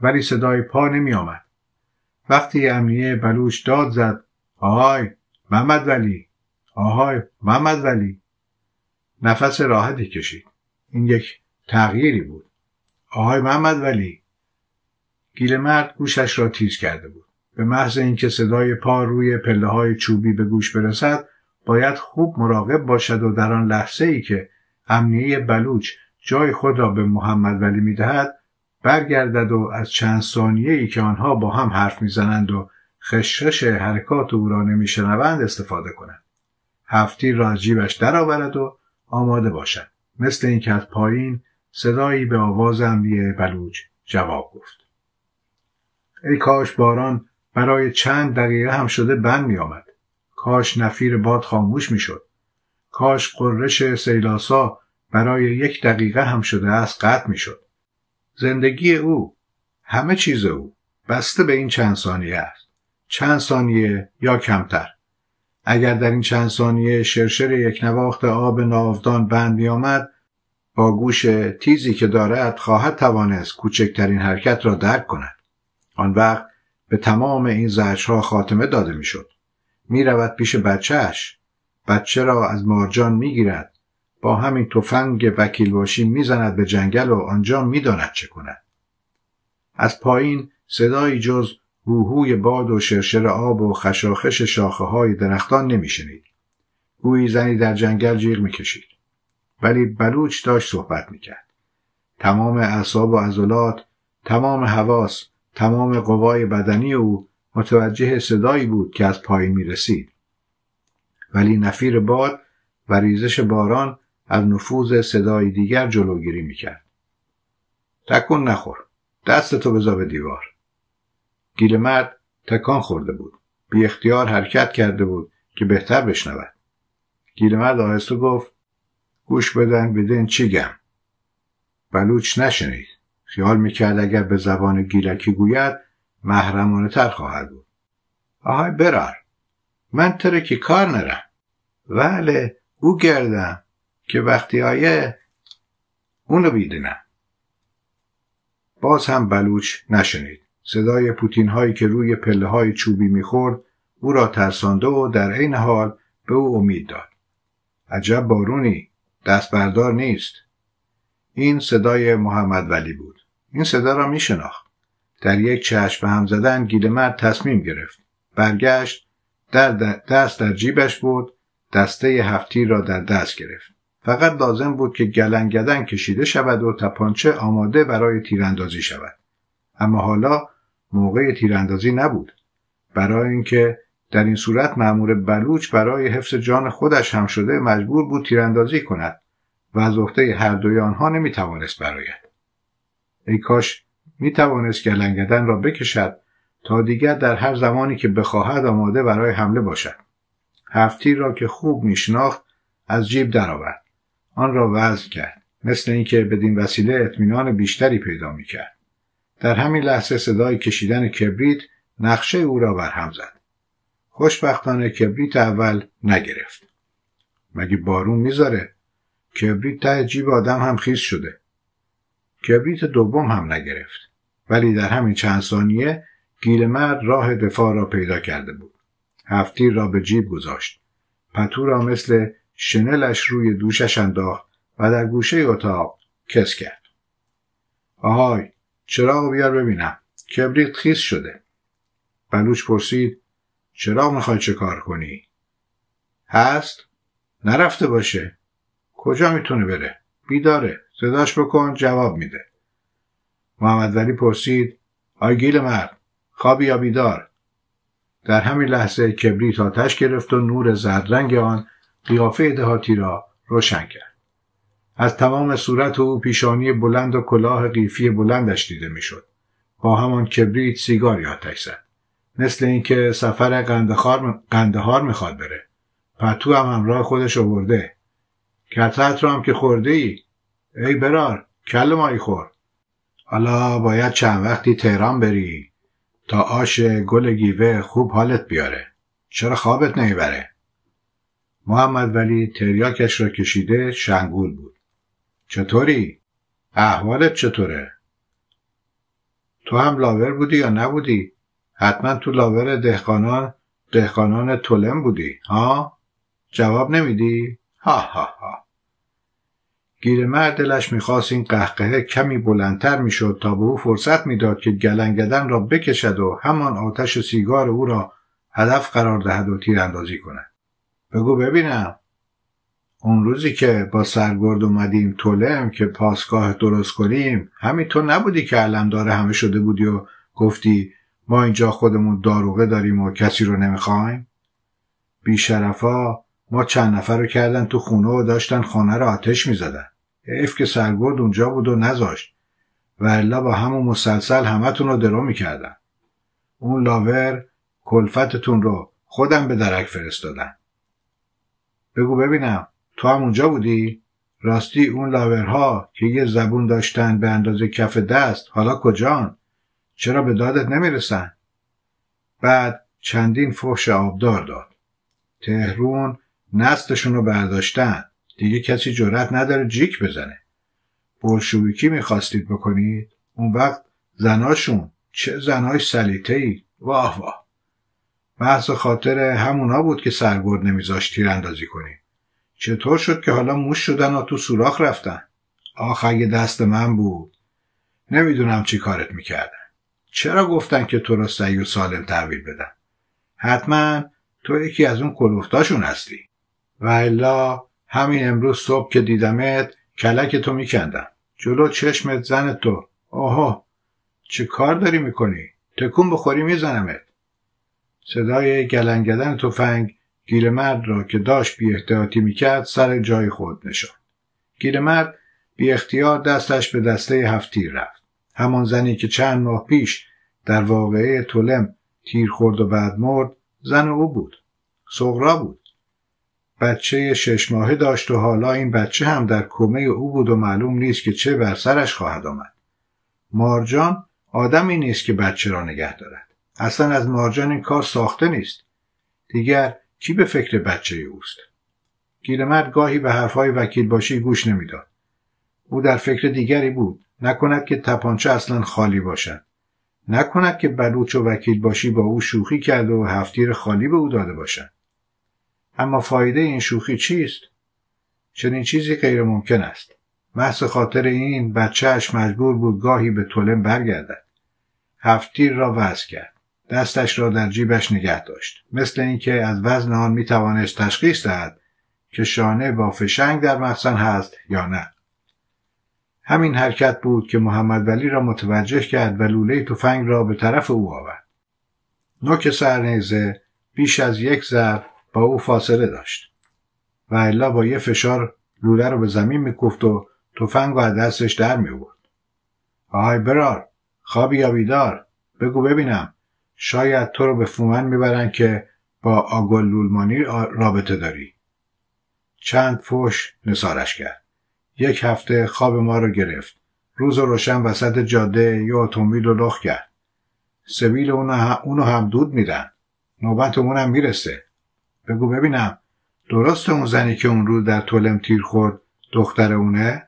ولی صدای پا نمی وقتی امنیه بلوش داد زد آهای محمد ولی آهای محمد ولی نفس راحتی کشید این یک تغییری بود آهای محمد ولی گیل مرد گوشش را تیز کرده بود به محض اینکه صدای پا روی پله های چوبی به گوش برسد باید خوب مراقب باشد و در آن لحظه ای که امنیه بلوچ جای خود را به محمد ولی میدهد برگردد و از چند ثانیه ای که آنها با هم حرف میزنند و خشخش حرکات او را نمیشنوند استفاده کند هفتی را از جیبش درآورد و آماده باشد مثل اینکه از پایین صدایی به آواز بلوج بلوج جواب گفت ای کاش باران برای چند دقیقه هم شده بند می کاش نفیر باد خاموش می کاش قررش سیلاسا برای یک دقیقه هم شده از قطع می شد. زندگی او همه چیز او بسته به این چند ثانیه است چند ثانیه یا کمتر اگر در این چند ثانیه شرشر یک نواخت آب ناودان بند می آمد با گوش تیزی که دارد خواهد توانست کوچکترین حرکت را درک کند آن وقت به تمام این زجرها خاتمه داده میشد میرود پیش بچهش بچه را از مارجان گیرد. با همین تفنگ وکیلباشی میزند به جنگل و آنجا میداند چه کند از پایین صدایی جز هوهوی باد و شرشر آب و خشاخش شاخه های درختان نمیشنید گویی زنی در جنگل جیغ میکشید ولی بلوچ داشت صحبت میکرد تمام اعصاب و عضلات تمام حواس تمام قوای بدنی او متوجه صدایی بود که از پایین می ولی نفیر باد و ریزش باران از نفوذ صدای دیگر جلوگیری میکرد تکون نخور دستتو بذار به دیوار مرد تکان خورده بود بی اختیار حرکت کرده بود که بهتر بشنود مرد آهسته گفت گوش بدن بدن چی گم بلوچ نشنید خیال میکرد اگر به زبان گیلکی گوید محرمانه تر خواهد بود آهای برار من ترکی کار نرم وله او گردم که وقتی آیه اونو نه، باز هم بلوچ نشنید صدای پوتین هایی که روی پله های چوبی میخورد او را ترسانده و در عین حال به او امید داد عجب بارونی دست بردار نیست این صدای محمد ولی بود این صدا را میشناخت در یک چشم به هم زدن گیلمرد تصمیم گرفت برگشت در دست در جیبش بود دسته هفتی را در دست گرفت فقط لازم بود که گلنگدن کشیده شود و تپانچه آماده برای تیراندازی شود اما حالا موقع تیراندازی نبود برای اینکه در این صورت مأمور بلوچ برای حفظ جان خودش هم شده مجبور بود تیراندازی کند و از عهده هر دوی آنها نمیتوانست براید ای کاش میتوانست گلنگدن را بکشد تا دیگر در هر زمانی که بخواهد آماده برای حمله باشد هفتی را که خوب میشناخت از جیب درآورد آن را وضع کرد مثل اینکه بدین وسیله اطمینان بیشتری پیدا میکرد در همین لحظه صدای کشیدن کبریت نقشه او را برهم زد خوشبختانه کبریت اول نگرفت مگه بارون میذاره کبریت ته جیب آدم هم خیز شده کبریت دوم هم نگرفت ولی در همین چند ثانیه مرد راه دفاع را پیدا کرده بود هفتیر را به جیب گذاشت پتو را مثل شنلش روی دوشش انداخت و در گوشه اتاق کس کرد آهای چراغ بیار ببینم کبریت خیس شده بلوچ پرسید چرا میخوای چه کار کنی هست نرفته باشه کجا میتونه بره بیداره صداش بکن جواب میده محمد ولی پرسید آی گیل مرد خوابی یا بیدار در همین لحظه کبریت آتش گرفت و نور زرد رنگ آن قیافه دهاتی را روشن کرد از تمام صورت او پیشانی بلند و کلاه قیفی بلندش دیده میشد با همان کبریت سیگاری آتش زد مثل اینکه سفر قندهار, قندهار میخواد بره پتو هم همراه خودش آورده کتت رو هم که خورده ای ای برار کل مایی خور حالا باید چند وقتی تهران بری تا آش گل گیوه خوب حالت بیاره چرا خوابت نمیبره محمد ولی تریاکش را کشیده شنگول بود. چطوری؟ احوالت چطوره؟ تو هم لاور بودی یا نبودی؟ حتما تو لاور دهقانان دهقانان تولم بودی ها؟ جواب نمیدی؟ ها ها ها مرد دلش میخواست این قهقهه کمی بلندتر میشد تا به او فرصت میداد که گلنگدن را بکشد و همان آتش سیگار او را هدف قرار دهد و تیراندازی کند بگو ببینم اون روزی که با سرگرد اومدیم تولم که پاسگاه درست کنیم همین تو نبودی که علم داره همه شده بودی و گفتی ما اینجا خودمون داروغه داریم و کسی رو نمیخوایم بیشرفا ما چند نفر رو کردن تو خونه و داشتن خانه رو آتش میزدن حیف که سرگرد اونجا بود و نذاشت و الا با همون مسلسل همتون رو درو میکردن اون لاور کلفتتون رو خودم به درک فرستادن بگو ببینم تو هم اونجا بودی؟ راستی اون لاورها که یه زبون داشتن به اندازه کف دست حالا کجان؟ چرا به دادت نمیرسن؟ بعد چندین فحش آبدار داد تهرون نستشون رو برداشتن دیگه کسی جرأت نداره جیک بزنه بلشویکی میخواستید بکنید اون وقت زناشون چه زنای سلیته واه واه محض خاطر همونا بود که سرگرد نمیذاشت اندازی کنی. چطور شد که حالا موش شدن و تو سوراخ رفتن آخ اگه دست من بود نمیدونم چی کارت میکردن چرا گفتن که تو را سعی و سالم تحویل بدن حتما تو یکی از اون کلوفتاشون هستی و الا همین امروز صبح که دیدمت کلک تو میکندم جلو چشمت زن تو آها چه کار داری میکنی تکون بخوری میزنمت صدای گلنگدن تفنگ گیرمرد را که داشت بی احتیاطی میکرد سر جای خود نشاند گیرمرد بی اختیار دستش به دسته هفتیر رفت همان زنی که چند ماه پیش در واقعه تولم تیر خورد و بعد مرد زن او بود سغرا بود بچه شش ماهه داشت و حالا این بچه هم در کمه او بود و معلوم نیست که چه بر سرش خواهد آمد مارجان آدمی نیست که بچه را نگه دارد اصلا از مارجان این کار ساخته نیست دیگر کی به فکر بچه اوست گیرمت گاهی به حرفهای وکیل باشی گوش نمیداد او در فکر دیگری بود نکند که تپانچه اصلا خالی باشد نکند که بلوچ و وکیل باشی با او شوخی کرده و هفتیر خالی به او داده باشند. اما فایده این شوخی چیست چنین چیزی غیر ممکن است محض خاطر این بچهش مجبور بود گاهی به تولم برگردد هفتیر را وضع کرد دستش را در جیبش نگه داشت مثل اینکه از وزن آن می توانست تشخیص دهد که شانه با فشنگ در مخزن هست یا نه همین حرکت بود که محمد ولی را متوجه کرد و لوله تفنگ را به طرف او آورد نوک سرنیزه بیش از یک ضرب با او فاصله داشت و الا با یه فشار لوله را به زمین گفت و تفنگ از دستش در می بود برار خوابی یا بیدار بگو ببینم شاید تو رو به فومن میبرن که با آگل لولمانی رابطه داری چند فوش نسارش کرد یک هفته خواب ما رو گرفت روز روشن وسط جاده یه اتومبیل رو لخ کرد سبیل اونو هم دود میدن نوبت اونم میرسه بگو ببینم درست اون زنی که اون روز در تولم تیر خورد دختر اونه؟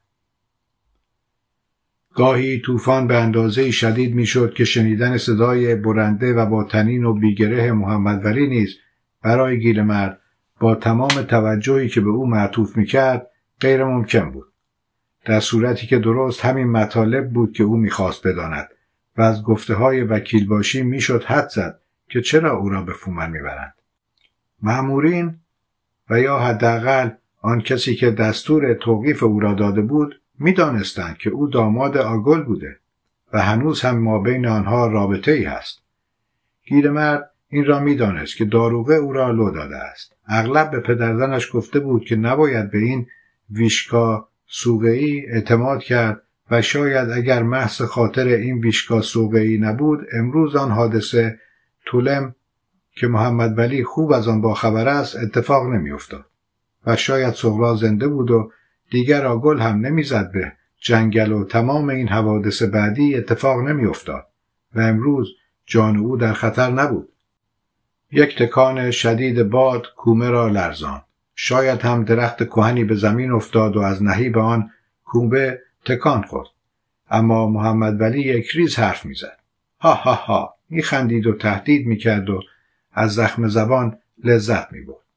گاهی طوفان به اندازه شدید میشد که شنیدن صدای برنده و با تنین و بیگره محمد ولی نیز برای مرد با تمام توجهی که به او معطوف میکرد غیر ممکن بود در صورتی که درست همین مطالب بود که او میخواست بداند و از گفته های وکیل باشی میشد حد زد که چرا او را به فومن میبرند معمورین و یا حداقل آن کسی که دستور توقیف او را داده بود میدانستند که او داماد آگل بوده و هنوز هم ما بین آنها رابطه ای هست مرد این را میدانست که داروغه او را لو داده است اغلب به پدرزنش گفته بود که نباید به این ویشکا ای اعتماد کرد و شاید اگر محض خاطر این ویشکا ای نبود امروز آن حادثه تولم که محمد ولی خوب از آن باخبر است اتفاق نمیافتاد و شاید سغرا زنده بود و دیگر آگل هم نمیزد به جنگل و تمام این حوادث بعدی اتفاق نمیافتاد و امروز جان او در خطر نبود یک تکان شدید باد کومه را لرزان شاید هم درخت کوهنی به زمین افتاد و از نهیب آن کومه تکان خورد اما محمد ولی یک ریز حرف میزد ها ها ها میخندید و تهدید میکرد و از زخم زبان لذت میبرد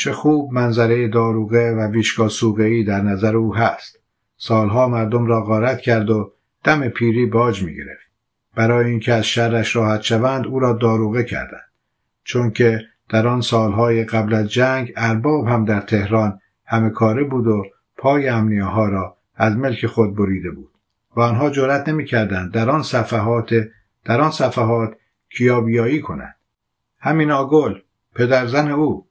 چه خوب منظره داروغه و ویشگاه ای در نظر او هست سالها مردم را غارت کرد و دم پیری باج می گرفت. برای اینکه از شرش راحت شوند او را داروغه کردند چون که در آن سالهای قبل از جنگ ارباب هم در تهران همه کاره بود و پای امنیه ها را از ملک خود بریده بود و آنها جرأت نمیکردند در آن صفحات در آن صفحات کیابیایی کنند همین آگل پدرزن او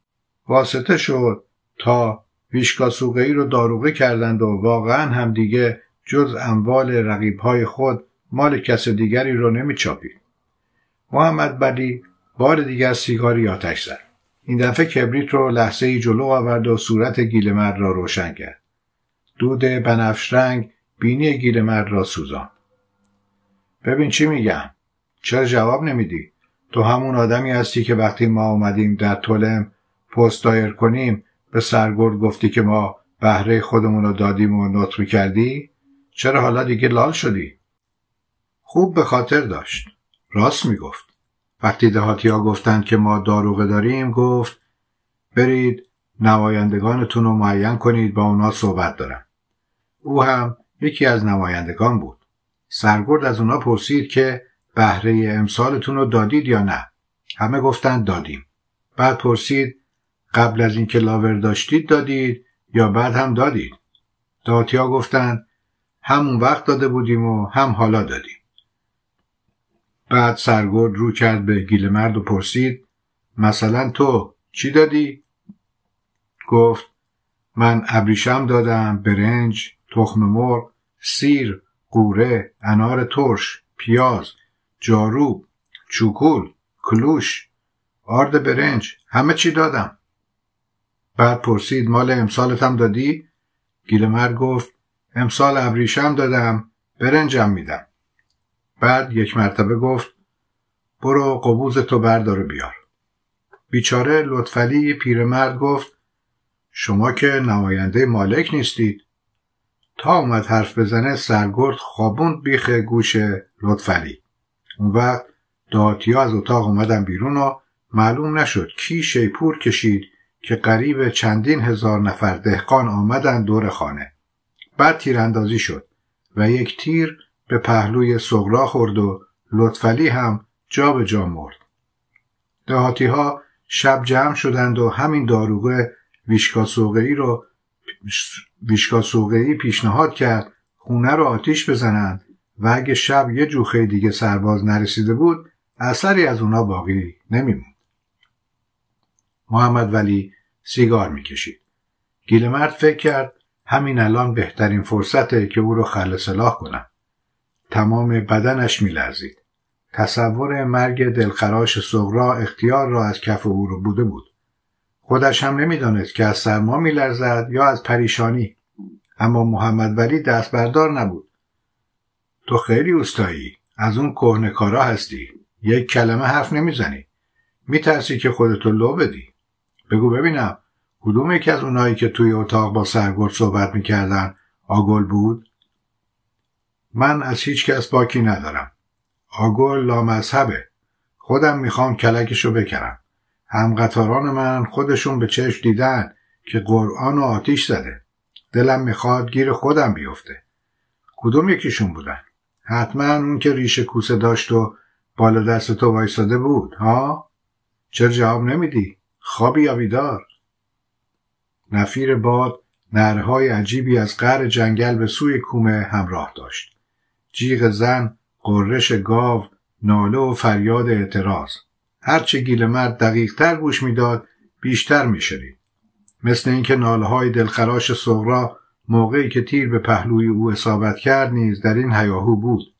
واسطه شد تا ویشکاسوقه ای رو داروغه کردند و واقعا هم دیگه جز اموال های خود مال کس دیگری رو نمی چاپید. محمد بلی بار دیگر سیگاری آتش زد. این دفعه کبریت رو لحظه جلو آورد و صورت گیلمر را روشن کرد. دود بنفش رنگ بینی گیلمر را سوزان. ببین چی میگم؟ چرا جواب نمیدی؟ تو همون آدمی هستی که وقتی ما آمدیم در تولم پست دایر کنیم به سرگرد گفتی که ما بهره خودمون رو دادیم و نطری کردی چرا حالا دیگه لال شدی خوب به خاطر داشت راست میگفت وقتی دهاتی ها گفتند که ما داروغه داریم گفت برید نمایندگانتون رو معین کنید با اونا صحبت دارم او هم یکی از نمایندگان بود سرگرد از اونا پرسید که بهره امسالتون رو دادید یا نه همه گفتند دادیم بعد پرسید قبل از اینکه لاور داشتید دادید یا بعد هم دادید داتیا گفتند همون وقت داده بودیم و هم حالا دادیم بعد سرگرد رو کرد به گیل مرد و پرسید مثلا تو چی دادی؟ گفت من ابریشم دادم برنج تخم مرغ سیر قوره انار ترش پیاز جاروب چوکول کلوش آرد برنج همه چی دادم بعد پرسید مال امسالت هم دادی؟ گیلمر گفت امسال ابریشم دادم برنجم میدم بعد یک مرتبه گفت برو قبوز تو بردار بیار بیچاره لطفلی پیرمرد گفت شما که نماینده مالک نیستید تا اومد حرف بزنه سرگرد خوابوند بیخه گوش لطفلی اون وقت دهاتیا از اتاق اومدن بیرون و معلوم نشد کی شیپور کشید که قریب چندین هزار نفر دهقان آمدند دور خانه بعد تیراندازی شد و یک تیر به پهلوی سغرا خورد و لطفلی هم جا به جا مرد دهاتی ها شب جمع شدند و همین داروگه ویشکا سوقعی رو پیشنهاد کرد خونه رو آتیش بزنند و اگه شب یه جوخه دیگه سرباز نرسیده بود اثری از اونا باقی نمیمون محمد ولی سیگار میکشید. گیلمرد فکر کرد همین الان بهترین فرصته که او رو خل سلاح کنم. تمام بدنش میلرزید. تصور مرگ دلخراش صغرا اختیار را از کف او رو بوده بود. خودش هم نمیدانست که از سرما میلرزد یا از پریشانی. اما محمد ولی دست بردار نبود. تو خیلی اوستایی. از اون کارا هستی. یک کلمه حرف نمیزنی. میترسی که خودتو لو بدی. بگو ببینم کدوم یکی از اونایی که توی اتاق با سرگرد صحبت میکردن آگل بود؟ من از هیچ کس باکی ندارم. آگل لامذهبه. خودم میخوام کلکشو هم قطاران من خودشون به چشم دیدن که قرآن و آتیش زده. دلم میخواد گیر خودم بیفته. کدوم یکیشون بودن؟ حتما اون که ریشه کوسه داشت و بالا دست تو وایساده بود ها؟ چرا جواب نمیدی؟ خوابی یا بیدار نفیر باد نرهای عجیبی از قر جنگل به سوی کومه همراه داشت جیغ زن قررش گاو ناله و فریاد اعتراض هرچه گیل مرد تر گوش میداد بیشتر میشنید مثل اینکه ناله دلخراش سغرا موقعی که تیر به پهلوی او اصابت کرد نیز در این هیاهو بود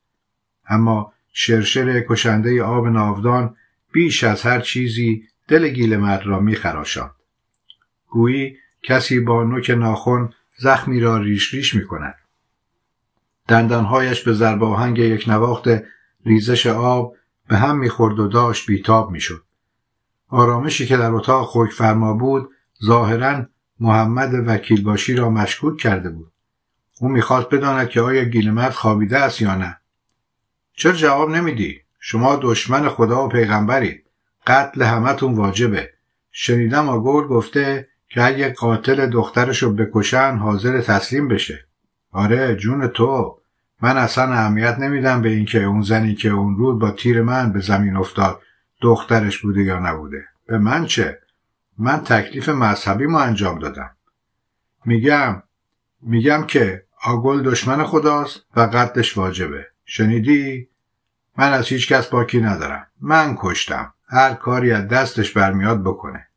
اما شرشر کشنده آب ناودان بیش از هر چیزی دل گیل را می گویی کسی با نوک ناخون زخمی را ریش ریش می کند. دندانهایش به ضرب یک نواخت ریزش آب به هم می خورد و داشت بیتاب میشد. آرامشی که در اتاق خوک فرما بود ظاهرا محمد باشی را مشکوک کرده بود. او میخواست بداند که آیا گیلمت خوابیده است یا نه. چرا جواب نمیدی؟ شما دشمن خدا و پیغمبرید. قتل همتون واجبه شنیدم آگول گفته که اگه قاتل دخترشو بکشن حاضر تسلیم بشه آره جون تو من اصلا اهمیت نمیدم به اینکه اون زنی که اون رود با تیر من به زمین افتاد دخترش بوده یا نبوده به من چه من تکلیف مذهبی ما انجام دادم میگم میگم که آگل دشمن خداست و قتلش واجبه شنیدی من از هیچ کس باکی ندارم من کشتم هر کاری از دستش برمیاد بکنه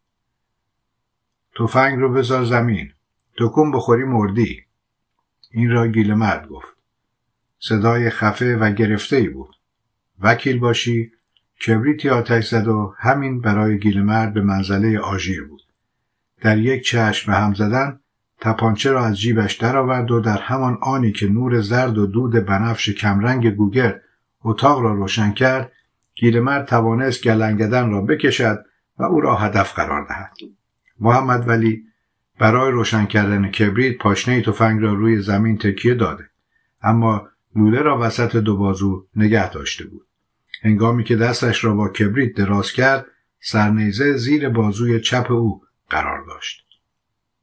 تفنگ رو بذار زمین تکون بخوری مردی این را گیل مرد گفت صدای خفه و گرفته ای بود وکیل باشی کبریتی آتش زد و همین برای مرد به منزله آژیر بود در یک چشم به هم زدن تپانچه را از جیبش درآورد و در همان آنی که نور زرد و دود بنفش کمرنگ گوگر اتاق را روشن کرد پیرمرد توانست گلنگدن را بکشد و او را هدف قرار دهد محمد ولی برای روشن کردن کبریت پاشنه تفنگ را روی زمین تکیه داده اما لوله را وسط دو بازو نگه داشته بود هنگامی که دستش را با کبریت دراز کرد سرنیزه زیر بازوی چپ او قرار داشت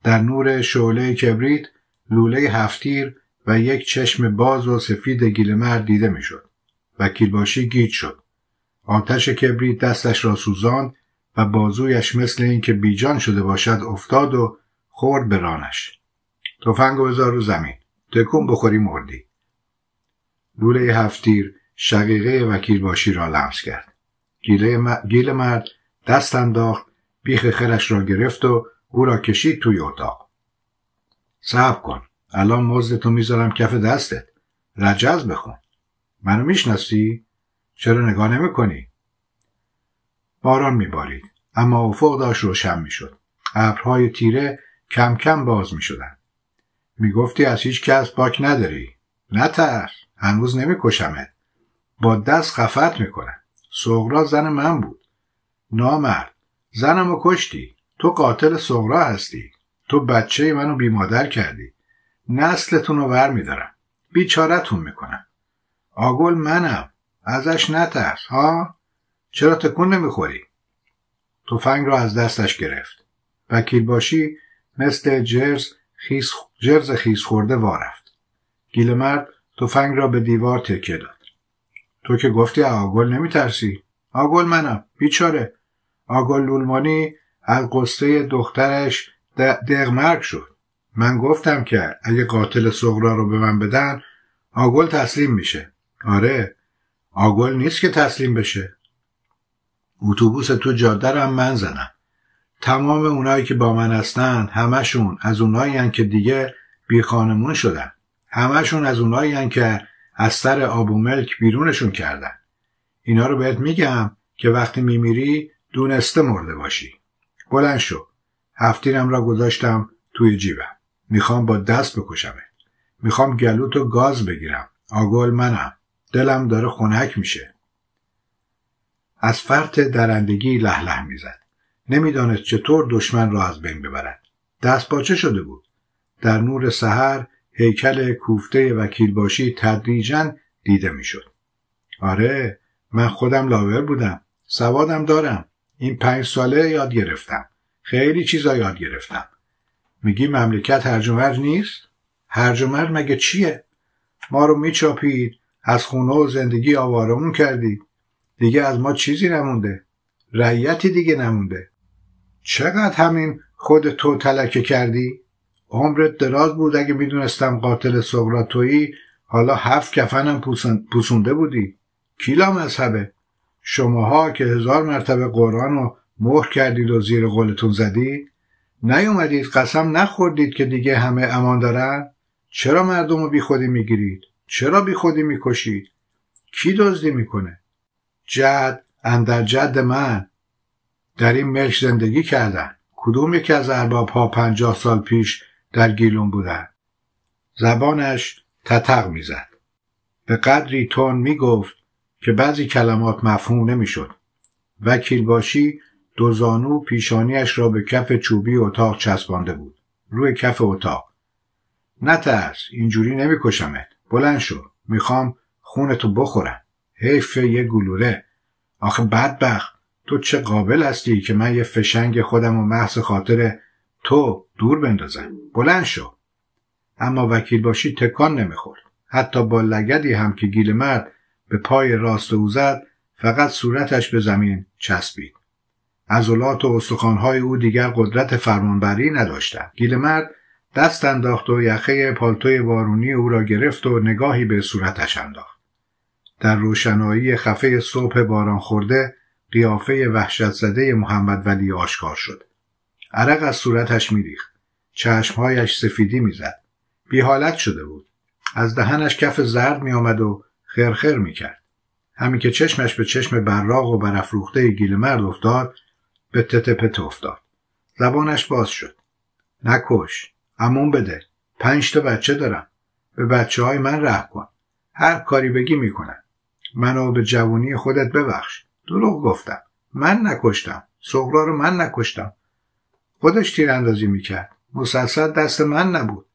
در نور شعله کبریت لوله هفتیر و یک چشم باز و سفید گیلمر دیده میشد و کیلباشی گیج شد آتش کبری دستش را سوزاند و بازویش مثل اینکه بیجان شده باشد افتاد و خورد به رانش تفنگ بذار رو زمین تکون بخوری مردی لوله هفتیر شقیقه وکیل باشی را لمس کرد گیل مرد دست انداخت بیخ خرش را گرفت و او را کشید توی اتاق صبر کن الان مزدتو میذارم کف دستت رجز بخون منو میشناسی چرا نگاه نمیکنی باران میبارید اما افق داشت روشن میشد ابرهای تیره کم کم باز می میگفتی از هیچ کس باک نداری تر هنوز نمیکشمت با دست خفت میکنم سغرا زن من بود نامرد زنمو کشتی تو قاتل سغرا هستی تو بچه منو بیمادر کردی نسلتون رو ور میدارم بیچارتون میکنم آگل منم ازش نترس ها چرا تکون نمیخوری تفنگ را از دستش گرفت وکیل باشی مثل جرز خیز, جرز خیز خورده وارفت گیلمرد تفنگ را به دیوار تکیه داد تو که گفتی آگل نمیترسی آگل منم بیچاره آگل لولمانی از قصه دخترش مرگ شد من گفتم که اگه قاتل سغرا رو به من بدن آگل تسلیم میشه آره آگل نیست که تسلیم بشه اتوبوس تو جاده هم من زنم تمام اونایی که با من هستن همشون از اونایی هن که دیگه بی خانمون شدن همشون از اونایی هن که از سر آب و ملک بیرونشون کردن اینا رو بهت میگم که وقتی میمیری دونسته مرده باشی بلند شو هفتیرم را گذاشتم توی جیبم میخوام با دست بکشمه میخوام و گاز بگیرم آگل منم دلم داره خنک میشه از فرط درندگی لهله میزد نمیدانست چطور دشمن را از بین ببرد دست باچه شده بود در نور سحر هیکل کوفته وکیلباشی تدریجا دیده میشد آره من خودم لاور بودم سوادم دارم این پنج ساله یاد گرفتم خیلی چیزا یاد گرفتم میگی مملکت هرج نیست هرج و مگه چیه ما رو میچاپید از خونه و زندگی آوارمون کردی دیگه از ما چیزی نمونده رعیتی دیگه نمونده چقدر همین خود تو تلکه کردی؟ عمرت دراز بود اگه میدونستم قاتل سقراتویی حالا هفت کفنم پوسونده بودی کیلا مذهبه شماها که هزار مرتبه قرآن رو مهر کردید و زیر قولتون زدید نیومدید قسم نخوردید که دیگه همه امان دارن چرا مردم رو بیخودی میگیرید چرا بی خودی میکشید کی دزدی میکنه جد اندر جد من در این ملک زندگی کردن کدوم یکی از ارباب ها پنجاه سال پیش در گیلون بودن زبانش تتق میزد به قدری تون میگفت که بعضی کلمات مفهوم نمیشد وکیل باشی دو زانو پیشانیش را به کف چوبی اتاق چسبانده بود روی کف اتاق نترس اینجوری نمیکشمت بلند شو میخوام خونتو بخورم حیف یه گلوره آخه بدبخت تو چه قابل هستی که من یه فشنگ خودم و محض خاطر تو دور بندازم بلند شو اما وکیل باشی تکان نمیخورد حتی با لگدی هم که گیل مرد به پای راست او فقط صورتش به زمین چسبید عضلات و استخوانهای او دیگر قدرت فرمانبری نداشتند گیل مرد دست انداخت و یخه پالتوی بارونی او را گرفت و نگاهی به صورتش انداخت. در روشنایی خفه صبح باران خورده قیافه وحشت زده محمد ولی آشکار شد. عرق از صورتش میریخت. چشمهایش سفیدی میزد. حالت شده بود. از دهنش کف زرد میآمد و خرخر میکرد. همین که چشمش به چشم براق و برافروخته گیلمرد افتاد به تته پته افتاد. زبانش باز شد. نکش همون بده پنج تا بچه دارم به بچه های من ره کن هر کاری بگی میکنن. منو به جوانی خودت ببخش دروغ گفتم من نکشتم سغرا رو من نکشتم خودش تیراندازی میکرد مسلسل دست من نبود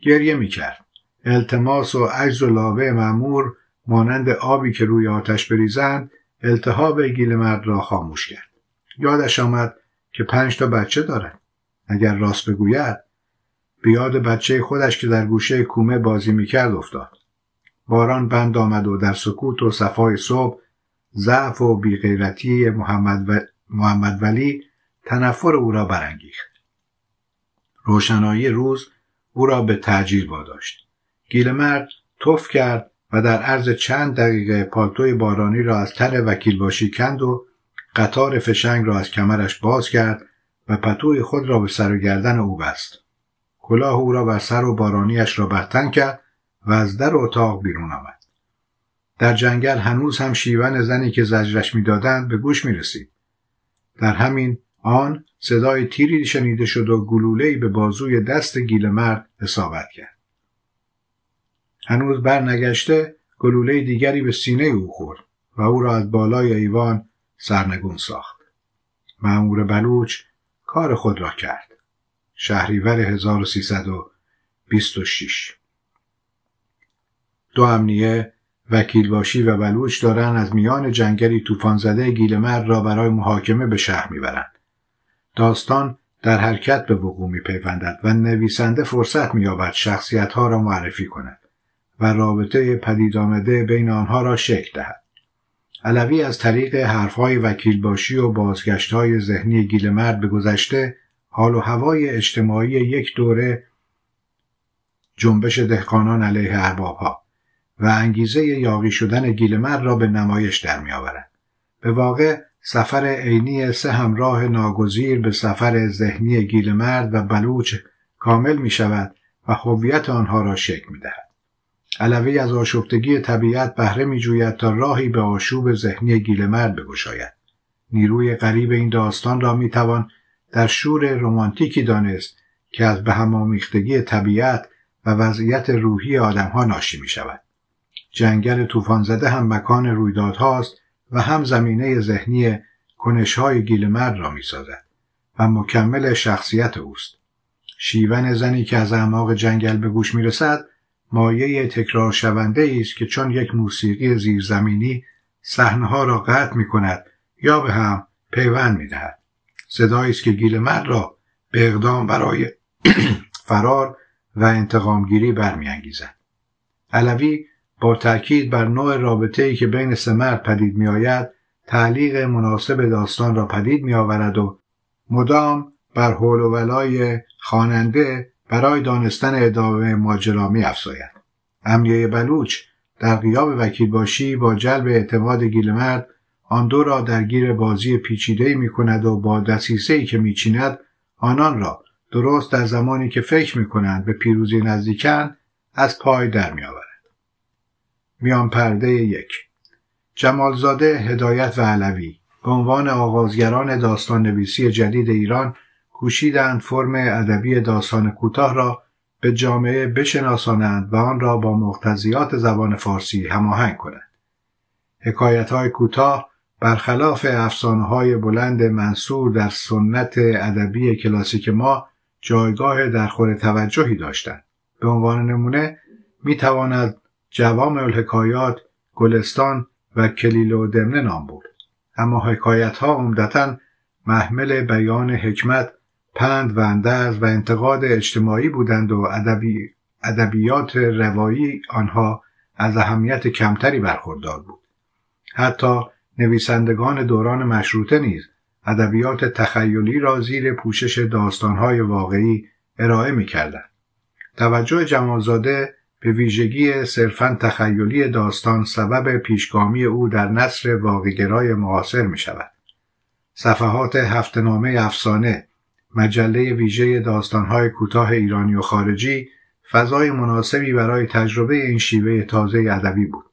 گریه میکرد التماس و عجز و لاوه معمور مانند آبی که روی آتش بریزند التهاب گیل مرد را خاموش کرد یادش آمد که پنج تا بچه دارد اگر راست بگوید بیاد بچه خودش که در گوشه کومه بازی میکرد افتاد باران بند آمد و در سکوت و صفای صبح ضعف و بیغیرتی محمد, و... محمد ولی تنفر او را برانگیخت روشنایی روز او را به تعجیل واداشت مرد توف کرد و در عرض چند دقیقه پالتوی بارانی را از تن وکیل باشی کند و قطار فشنگ را از کمرش باز کرد و پتوی خود را به سر و گردن او بست کلاه او را بر سر و بارانیش را بهتن کرد و از در اتاق بیرون آمد در جنگل هنوز هم شیون زنی که زجرش میدادند به گوش می رسید. در همین آن صدای تیری شنیده شد و گلوله‌ای به بازوی دست گیل مرد اصابت کرد. هنوز برنگشته گلوله دیگری به سینه او خورد و او را از بالای ایوان سرنگون ساخت. مأمور بلوچ کار خود را کرد. شهریور 1326 دو امنیه وکیل باشی و بلوچ دارن از میان جنگلی طوفان زده گیلمر را برای محاکمه به شهر میبرند. داستان در حرکت به وقوع میپیوندد و نویسنده فرصت مییابد شخصیتها را معرفی کند و رابطه پدید آمده بین آنها را شکل دهد. علوی از طریق حرفهای وکیلباشی و بازگشتهای ذهنی گیلمرد به گذشته حال و هوای اجتماعی یک دوره جنبش دهقانان علیه اربابها و انگیزه یاقی شدن گیلمرد را به نمایش در آورد. به واقع سفر عینی سه همراه ناگزیر به سفر ذهنی گیلمرد و بلوچ کامل می شود و هویت آنها را شکل می دهد. علوی از آشفتگی طبیعت بهره می جوید تا راهی به آشوب ذهنی گیلمرد بگشاید نیروی غریب این داستان را می توان در شور رمانتیکی دانست که از به همامیختگی طبیعت و وضعیت روحی آدمها ناشی می شود. جنگل طوفان زده هم مکان رویدادهاست و هم زمینه ذهنی کنشهای گیلمرد را می سازد و مکمل شخصیت اوست. شیون زنی که از اعماق جنگل به گوش می رسد مایه تکرار شونده ای است که چون یک موسیقی زیرزمینی صحنه را قطع می کند یا به هم پیوند می دهد. صدایی است که گیل مرد را به اقدام برای فرار و انتقامگیری برمیانگیزد. علوی با تاکید بر نوع رابطه ای که بین سه مرد پدید می آید تعلیق مناسب داستان را پدید می آورد و مدام بر حول و ولای خواننده برای دانستن ادامه ماجرا می افزاید. بلوچ در قیاب وکیل باشی با جلب اعتماد گیلمرد آن دو را درگیر بازی پیچیده می کند و با دسیسه که می چیند آنان را درست در زمانی که فکر می کنند به پیروزی نزدیکند از پای در می آورد. میان پرده یک جمالزاده هدایت و علوی به عنوان آغازگران داستان نویسی جدید ایران کوشیدند فرم ادبی داستان کوتاه را به جامعه بشناسانند و آن را با مقتضیات زبان فارسی هماهنگ کنند حکایت های کوتاه برخلاف افسانه های بلند منصور در سنت ادبی کلاسیک ما جایگاه در خور توجهی داشتند به عنوان نمونه می تواند جوام الحکایات گلستان و کلیل و دمنه نام برد اما حکایت ها عمدتا محمل بیان حکمت پند و اندرز و انتقاد اجتماعی بودند و ادبیات روایی آنها از اهمیت کمتری برخوردار بود حتی نویسندگان دوران مشروطه نیز ادبیات تخیلی را زیر پوشش داستانهای واقعی ارائه میکردند توجه جمالزاده به ویژگی صرفا تخیلی داستان سبب پیشگامی او در نصر واقعگرای معاصر می شود. صفحات هفتنامه افسانه مجله ویژه داستانهای کوتاه ایرانی و خارجی فضای مناسبی برای تجربه این شیوه تازه ادبی بود.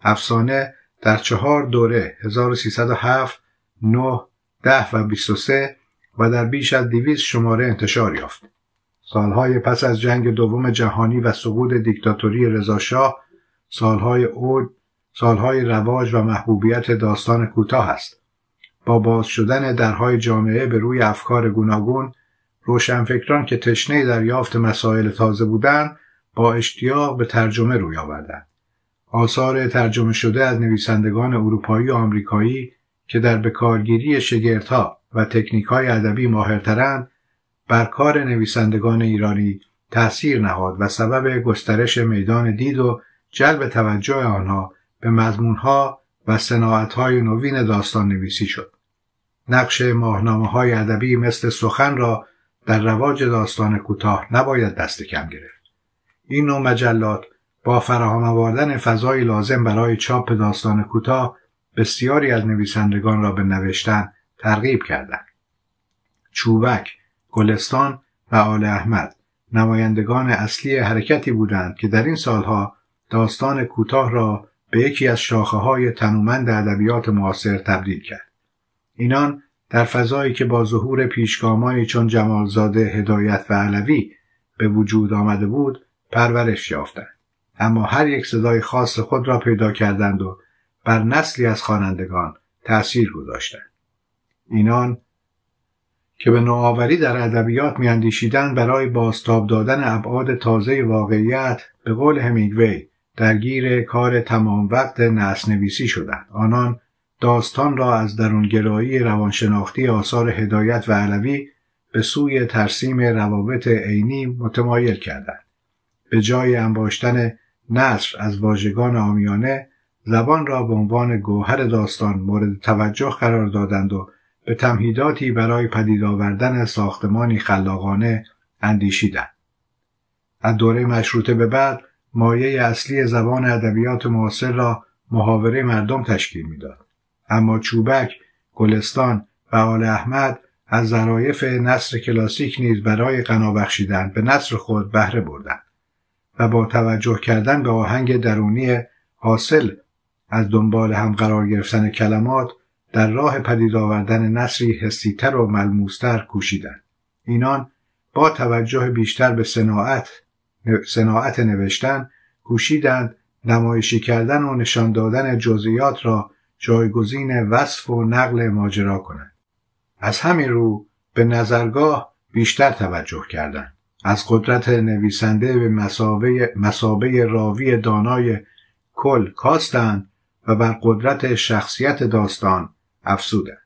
افسانه در چهار دوره 1307 9 10 و 23 و در بیش از 200 شماره انتشار یافت. سالهای پس از جنگ دوم جهانی و سقوط دیکتاتوری رضاشاه سالهای اوج سالهای رواج و محبوبیت داستان کوتاه است با باز شدن درهای جامعه به روی افکار گوناگون روشنفکران که تشنه دریافت مسائل تازه بودند با اشتیاق به ترجمه روی آوردند آثار ترجمه شده از نویسندگان اروپایی و آمریکایی که در بکارگیری شگردها و تکنیک های ادبی ماهرترند بر کار نویسندگان ایرانی تأثیر نهاد و سبب گسترش میدان دید و جلب توجه آنها به مضمونها و صناعتهای نوین داستان نویسی شد. نقش ماهنامه های ادبی مثل سخن را در رواج داستان کوتاه نباید دست کم گرفت این نوع مجلات با فراهم آوردن فضای لازم برای چاپ داستان کوتاه بسیاری از نویسندگان را به نوشتن ترغیب کردند چوبک گلستان و آل احمد نمایندگان اصلی حرکتی بودند که در این سالها داستان کوتاه را به یکی از شاخه های تنومند ادبیات معاصر تبدیل کرد اینان در فضایی که با ظهور پیشگامانی چون جمالزاده هدایت و علوی به وجود آمده بود پرورش یافتند اما هر یک صدای خاص خود را پیدا کردند و بر نسلی از خوانندگان تأثیر گذاشتند اینان که به نوآوری در ادبیات میاندیشیدند برای بازتاب دادن ابعاد تازه واقعیت به قول همیگوی درگیر کار تمام وقت نسل شدند آنان داستان را از درونگرایی روانشناختی آثار هدایت و علوی به سوی ترسیم روابط عینی متمایل کردند به جای انباشتن نصر از واژگان آمیانه زبان را به عنوان گوهر داستان مورد توجه قرار دادند و به تمهیداتی برای پدید آوردن ساختمانی خلاقانه اندیشیدند از دوره مشروطه به بعد مایه اصلی زبان ادبیات معاصر را محاوره مردم تشکیل میداد اما چوبک گلستان و آل احمد از ظرایف نصر کلاسیک نیز برای غنا به نصر خود بهره بردند و با توجه کردن به آهنگ درونی حاصل از دنبال هم قرار گرفتن کلمات در راه پدید آوردن نصری حسیتر و ملموستر کوشیدند اینان با توجه بیشتر به صناعت صناعت نوشتن کوشیدند نمایشی کردن و نشان دادن جزئیات را جایگزین وصف و نقل ماجرا کنند از همین رو به نظرگاه بیشتر توجه کردند از قدرت نویسنده به مسابه, راوی دانای کل کاستند و بر قدرت شخصیت داستان افزودند